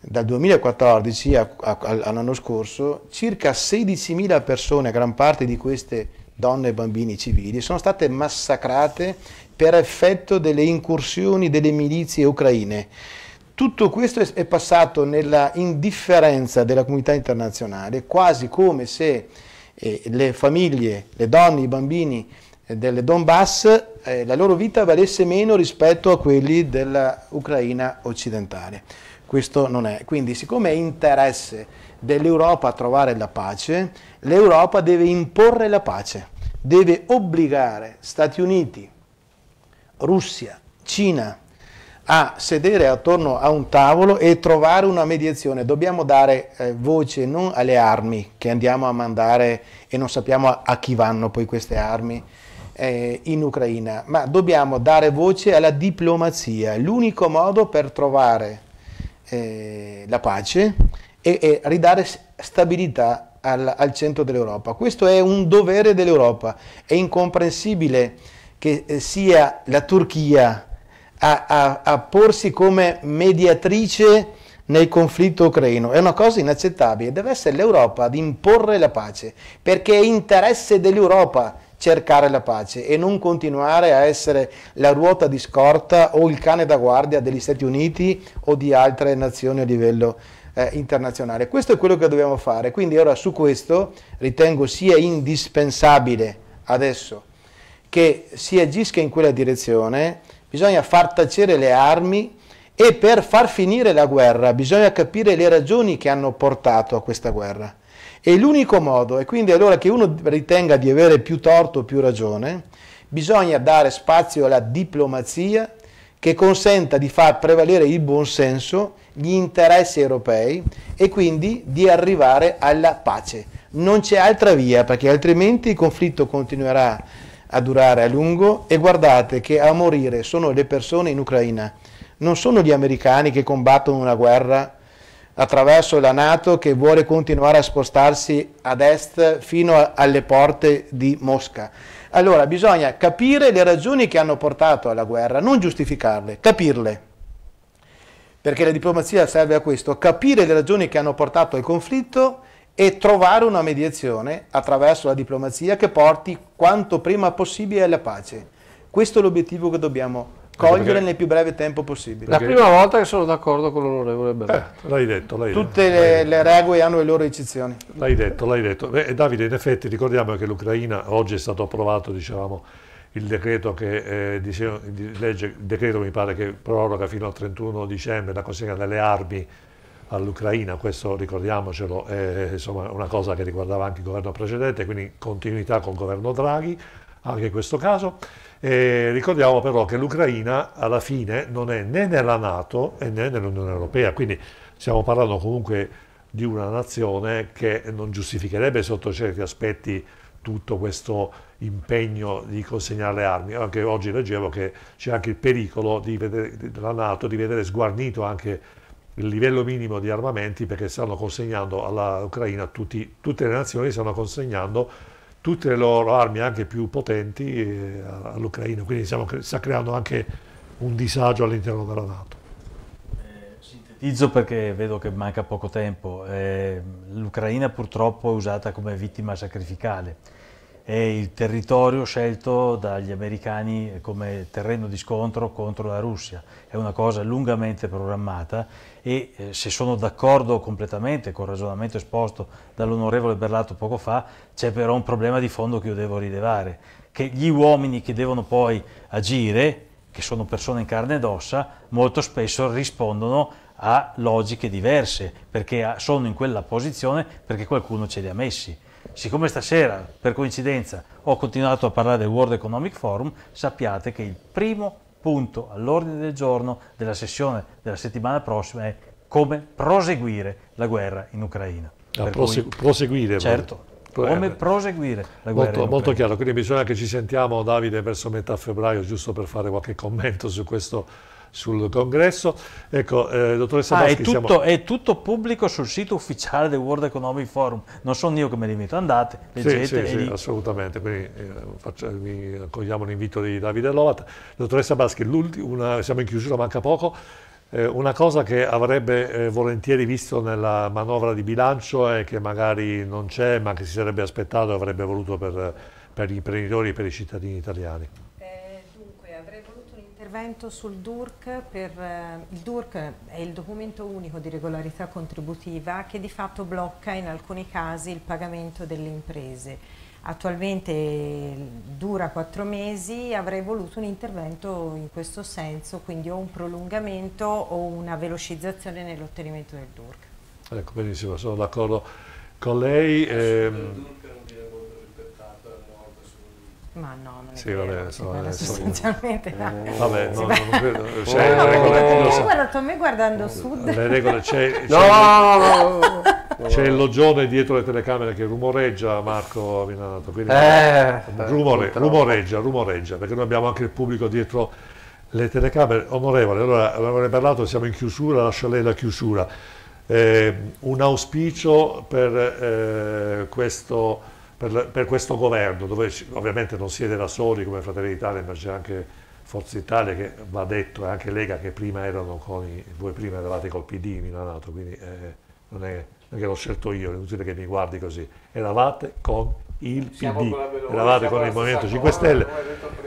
dal 2014 a, a, all'anno scorso, circa 16.000 persone, gran parte di queste donne e bambini civili, sono state massacrate per effetto delle incursioni delle milizie ucraine. Tutto questo è passato nella indifferenza della comunità internazionale, quasi come se eh, le famiglie, le donne, i bambini eh, del Donbass eh, la loro vita valesse meno rispetto a quelli dell'Ucraina occidentale. Questo non è. Quindi siccome è interesse dell'Europa trovare la pace, l'Europa deve imporre la pace, deve obbligare Stati Uniti, Russia, Cina a sedere attorno a un tavolo e trovare una mediazione. Dobbiamo dare eh, voce non alle armi che andiamo a mandare e non sappiamo a, a chi vanno poi queste armi eh, in Ucraina, ma dobbiamo dare voce alla diplomazia. L'unico modo per trovare eh, la pace è, è ridare stabilità al, al centro dell'Europa. Questo è un dovere dell'Europa. È incomprensibile che eh, sia la Turchia a, a, a porsi come mediatrice nel conflitto ucraino. È una cosa inaccettabile. Deve essere l'Europa ad imporre la pace, perché è interesse dell'Europa cercare la pace e non continuare a essere la ruota di scorta o il cane da guardia degli Stati Uniti o di altre nazioni a livello eh, internazionale. Questo è quello che dobbiamo fare, quindi ora su questo ritengo sia indispensabile adesso che si agisca in quella direzione, bisogna far tacere le armi e per far finire la guerra bisogna capire le ragioni che hanno portato a questa guerra. È l'unico modo e quindi allora che uno ritenga di avere più torto o più ragione, bisogna dare spazio alla diplomazia che consenta di far prevalere il buonsenso, gli interessi europei e quindi di arrivare alla pace. Non c'è altra via perché altrimenti il conflitto continuerà a durare a lungo e guardate che a morire sono le persone in Ucraina, non sono gli americani che combattono una guerra attraverso la Nato che vuole continuare a spostarsi ad est fino alle porte di Mosca. Allora bisogna capire le ragioni che hanno portato alla guerra, non giustificarle, capirle. Perché la diplomazia serve a questo, capire le ragioni che hanno portato al conflitto e trovare una mediazione attraverso la diplomazia che porti quanto prima possibile alla pace. Questo è l'obiettivo che dobbiamo cogliere nel più breve tempo possibile. La prima volta che sono d'accordo con l'onorevole Berretti. Eh, l'hai detto, l'hai detto. Tutte le, regole hanno le loro eccezioni. L'hai detto, l'hai detto. Beh, Davide, in effetti ricordiamo che l'Ucraina, oggi è stato approvato, diciamo, il decreto che eh, dice, legge, il decreto mi pare che proroga fino al 31 dicembre la consegna delle armi all'Ucraina, questo ricordiamocelo, è insomma, una cosa che riguardava anche il governo precedente, quindi continuità con il governo Draghi, anche in questo caso. E ricordiamo però che l'Ucraina alla fine non è né nella Nato né nell'Unione Europea, quindi stiamo parlando comunque di una nazione che non giustificherebbe sotto certi aspetti tutto questo impegno di consegnare le armi. Anche oggi leggevo che c'è anche il pericolo vedere, della Nato di vedere sguarnito anche il livello minimo di armamenti perché stanno consegnando all'Ucraina, tutte le nazioni stanno consegnando tutte le loro armi anche più potenti eh, all'Ucraina, quindi diciamo che sta creando anche un disagio all'interno della Nato. Eh, sintetizzo perché vedo che manca poco tempo, eh, l'Ucraina purtroppo è usata come vittima sacrificale è il territorio scelto dagli americani come terreno di scontro contro la Russia. È una cosa lungamente programmata e eh, se sono d'accordo completamente con il ragionamento esposto dall'onorevole Berlato poco fa, c'è però un problema di fondo che io devo rilevare, che gli uomini che devono poi agire, che sono persone in carne ed ossa, molto spesso rispondono a logiche diverse, perché sono in quella posizione perché qualcuno ce li ha messi. Siccome stasera, per coincidenza, ho continuato a parlare del World Economic Forum, sappiate che il primo punto all'ordine del giorno della sessione della settimana prossima è come proseguire la guerra in Ucraina. Ah, prosegu cui, proseguire. Certo. Come proseguire la guerra? Molto, molto chiaro, quindi bisogna che ci sentiamo Davide verso metà febbraio giusto per fare qualche commento su questo sul congresso. Ecco, eh, dottoressa ah, è tutto, siamo... è tutto pubblico sul sito ufficiale del World Economic Forum, non sono io che me l'invito, andate, leggete. Sì, sì, sì assolutamente, quindi eh, accogliamo l'invito di Davide Lovat. Dottoressa Baschi, una, siamo in chiusura, manca poco. Eh, una cosa che avrebbe eh, volentieri visto nella manovra di bilancio e che magari non c'è, ma che si sarebbe aspettato e avrebbe voluto per, per gli imprenditori e per i cittadini italiani intervento sul DURC, per, eh, il DURC è il documento unico di regolarità contributiva che di fatto blocca in alcuni casi il pagamento delle imprese. Attualmente dura quattro mesi, avrei voluto un intervento in questo senso, quindi o un prolungamento o una velocizzazione nell'ottenimento del DURC. Ecco, benissimo, sono d'accordo con lei. Ehm ma no, non è sì, vero, vabbè, so, vabbè, sostanzialmente no. Eh, no. Eh, eh, vabbè, no, non credo. Cioè, oh, (laughs) le regole, so. guarda, me guardando sud. Le regole c'è... (laughs) no! (laughs) C'è il logione dietro le telecamere che rumoreggia Marco Minato, quindi eh, rumore, rumoreggia, rumoreggia, perché noi abbiamo anche il pubblico dietro le telecamere. Onorevole, allora, onorevole Berlato, siamo in chiusura, lascia lei la chiusura. Eh, un auspicio per eh, questo per, per questo governo, dove ovviamente non siete da soli come Fratelli d'Italia, ma c'è anche Forza Italia che va detto, e anche Lega che prima erano con i, voi prima eravate col PD Milanato, quindi eh, non, è, non è che l'ho scelto io, è inutile che mi guardi così, eravate con il PD, veloce, eravate con il Movimento 5 cosa, Stelle,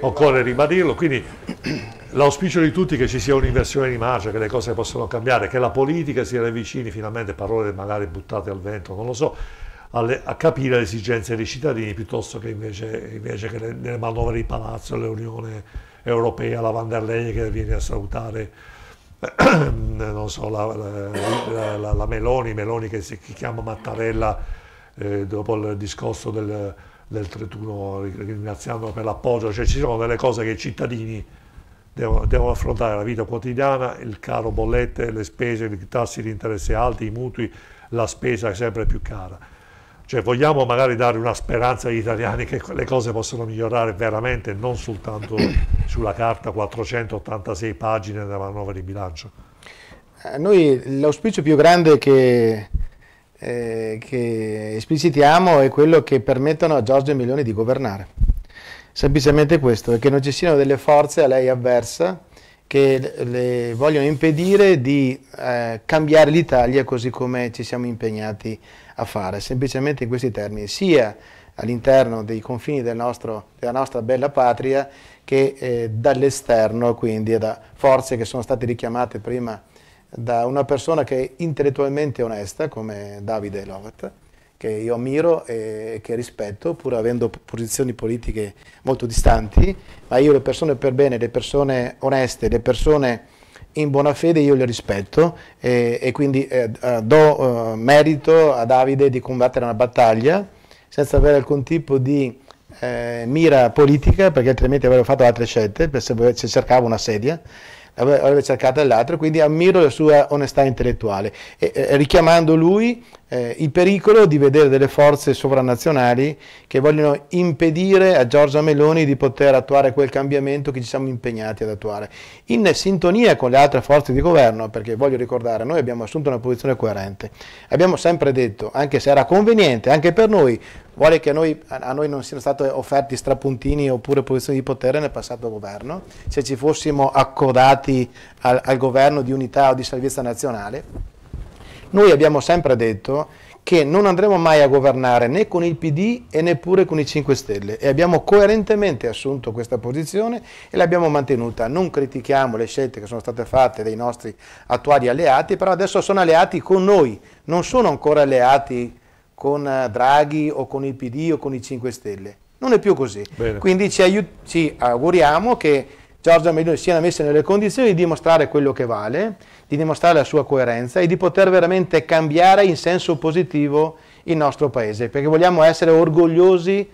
occorre ribadirlo, quindi (clears throat) l'auspicio di tutti è che ci sia un'inversione di marcia, che le cose possano cambiare, che la politica si ravvicini finalmente, parole magari buttate al vento, non lo so, alle, a capire le esigenze dei cittadini piuttosto che invece, invece che nelle manovre di palazzo l'Unione Europea, la Van der Leyen che viene a salutare (clears throat) so, la, la, la, la, Meloni, Meloni che si chiama Mattarella eh, dopo il discorso del, del 31 ringraziando per l'appoggio, cioè ci sono delle cose che i cittadini devono, devono affrontare, la vita quotidiana, il caro bollette, le spese, i tassi di interesse alti, i mutui, la spesa è sempre più cara. Cioè vogliamo magari dare una speranza agli italiani che le cose possono migliorare veramente, non soltanto (clears throat) sulla carta 486 pagine della manovra di bilancio. Eh, noi l'auspicio più grande che, eh, che esplicitiamo è quello che permettano a Giorgio Milioni di governare. Semplicemente questo, è che non ci siano delle forze a lei avversa che le vogliono impedire di eh, cambiare l'Italia così come ci siamo impegnati a fare, semplicemente in questi termini, sia all'interno dei confini del nostro, della nostra bella patria che eh, dall'esterno, quindi da forze che sono state richiamate prima da una persona che è intellettualmente onesta come Davide Lovat, che io ammiro e che rispetto, pur avendo posizioni politiche molto distanti, ma io le persone per bene, le persone oneste, le persone in buona fede io li rispetto e, e quindi eh, eh, do eh, merito a Davide di combattere una battaglia senza avere alcun tipo di eh, mira politica perché altrimenti avrebbe fatto altre scelte se cercava una sedia avrebbe cercato l'altro quindi ammiro la sua onestà intellettuale e, richiamando lui eh, il pericolo di vedere delle forze sovranazionali che vogliono impedire a Giorgia Meloni di poter attuare quel cambiamento che ci siamo impegnati ad attuare, in sintonia con le altre forze di governo, perché voglio ricordare, noi abbiamo assunto una posizione coerente, abbiamo sempre detto, anche se era conveniente, anche per noi, vuole che a noi, a noi non siano stati offerti strapuntini oppure posizioni di potere nel passato governo, se ci fossimo accodati al, al governo di unità o di salvezza nazionale noi abbiamo sempre detto che non andremo mai a governare né con il PD e neppure con i 5 Stelle e abbiamo coerentemente assunto questa posizione e l'abbiamo mantenuta. Non critichiamo le scelte che sono state fatte dai nostri attuali alleati, però adesso sono alleati con noi, non sono ancora alleati con eh, Draghi o con il PD o con i 5 Stelle. Non è più così. Bene. Quindi ci, ci auguriamo che Giorgia Meloni siano messe nelle condizioni di dimostrare quello che vale, di dimostrare la sua coerenza e di poter veramente cambiare in senso positivo il nostro paese, perché vogliamo essere orgogliosi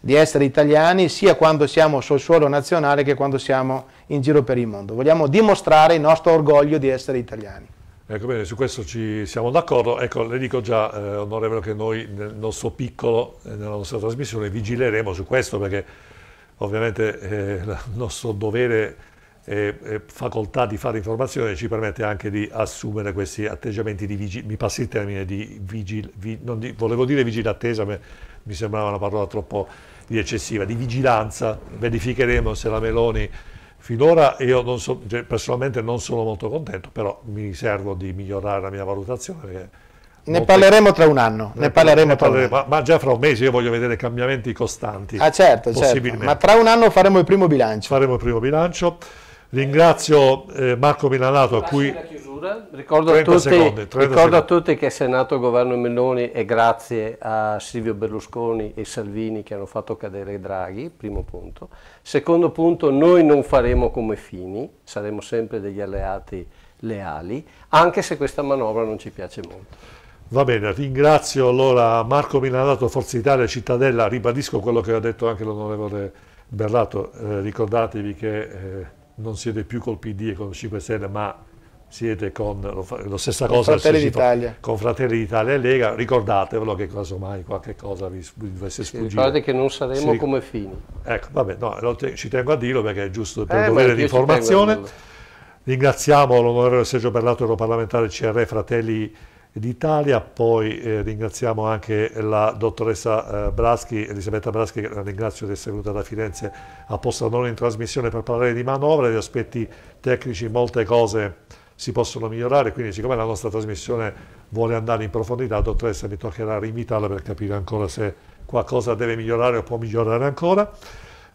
di essere italiani sia quando siamo sul suolo nazionale che quando siamo in giro per il mondo. Vogliamo dimostrare il nostro orgoglio di essere italiani. Ecco bene, su questo ci siamo d'accordo. Ecco, le dico già, eh, onorevole, che noi nel nostro piccolo, eh, nella nostra trasmissione, vigileremo su questo perché ovviamente eh, il nostro dovere e, e facoltà di fare informazione ci permette anche di assumere questi atteggiamenti di vigilanza, mi passi il termine di vigilanza, vi, volevo dire vigile ma mi sembrava una parola troppo eccessiva, di vigilanza, verificheremo se la Meloni finora io non so, cioè, personalmente non sono molto contento, però mi servo di migliorare la mia valutazione ne parleremo tra un anno, ne parleremo tra un anno. Ma, già fra un mese io voglio vedere cambiamenti costanti. Ah certo, certo. ma tra un anno faremo il primo bilancio. Faremo il primo bilancio. Ringrazio eh, Marco Milanato a cui... Ricordo a, tutti, secondi, ricordo a tutti che se è nato il governo Meloni è grazie a Silvio Berlusconi e Salvini che hanno fatto cadere Draghi, primo punto. Secondo punto, noi non faremo come Fini, saremo sempre degli alleati leali, anche se questa manovra non ci piace molto. Va bene, ringrazio allora Marco Minanato, Forza Italia, Cittadella, ribadisco quello che ha detto anche l'onorevole Berlato, eh, ricordatevi che eh, non siete più col PD e con 5 Stelle, ma siete con lo, lo stessa con cosa Fratelli d'Italia. con Fratelli d'Italia e Lega, ricordatevelo che mai qualche cosa vi dovesse sfuggire. Ricordate che non saremo si, come Fini. Ecco, vabbè, no, te, ci tengo a dirlo perché è giusto per eh, dovere di informazione. Ringraziamo l'onorevole Sergio Berlato, europarlamentare CR Fratelli d'Italia, poi eh, ringraziamo anche la dottoressa eh, Braschi, Elisabetta Braschi, che la ringrazio di essere venuta da Firenze apposta da noi in trasmissione per parlare di manovra, di aspetti tecnici, molte cose si possono migliorare, quindi siccome la nostra trasmissione vuole andare in profondità, dottoressa mi toccherà rinvitarla per capire ancora se qualcosa deve migliorare o può migliorare ancora.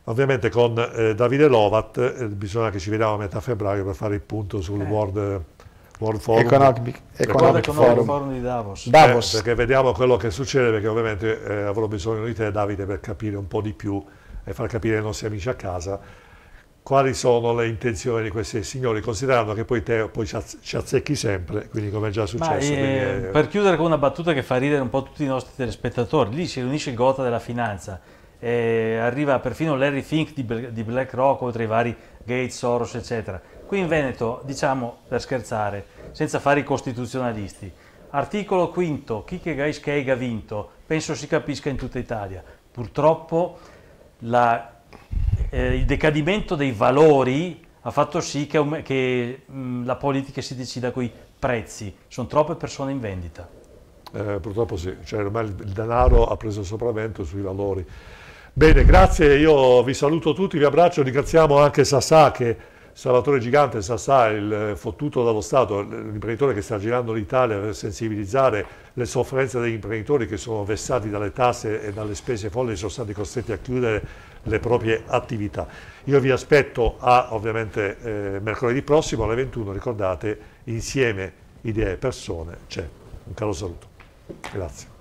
Ovviamente con eh, Davide Lovat eh, bisogna che ci vediamo a metà febbraio per fare il punto sul World World Forum. Economic, Economic, Economic Forum. Forum. di Davos. Eh, Davos. Eh, perché vediamo quello che succede, perché ovviamente eh, avrò bisogno di te Davide per capire un po' di più e far capire ai nostri amici a casa quali sono le intenzioni di questi signori, considerando che poi te poi ci azzecchi sempre, quindi come è già successo. Ma, eh, è... Eh, per chiudere con una battuta che fa ridere un po' tutti i nostri telespettatori, lì si riunisce il gota della finanza, eh, arriva perfino Larry Fink di, di BlackRock, oltre i vari Gates, Soros, eccetera Qui in Veneto, diciamo per scherzare, senza fare i costituzionalisti, articolo quinto, chi che Gai Scheig ha vinto, penso si capisca in tutta Italia. Purtroppo la, eh, il decadimento dei valori ha fatto sì che, che mh, mm, la politica si decida con i prezzi, sono troppe persone in vendita. Eh, purtroppo sì, cioè, ormai il denaro ha preso il sopravvento sui valori. Bene, grazie, io vi saluto tutti, vi abbraccio, ringraziamo anche Sasà che Salvatore Gigante, Sassà, il eh, fottuto dallo Stato, eh, l'imprenditore che sta girando l'Italia per sensibilizzare le sofferenze degli imprenditori che sono vessati dalle tasse e dalle spese folli sono stati costretti a chiudere le proprie attività. Io vi aspetto a ovviamente eh, mercoledì prossimo alle 21, ricordate, insieme idee e persone c'è. Un caro saluto. Grazie.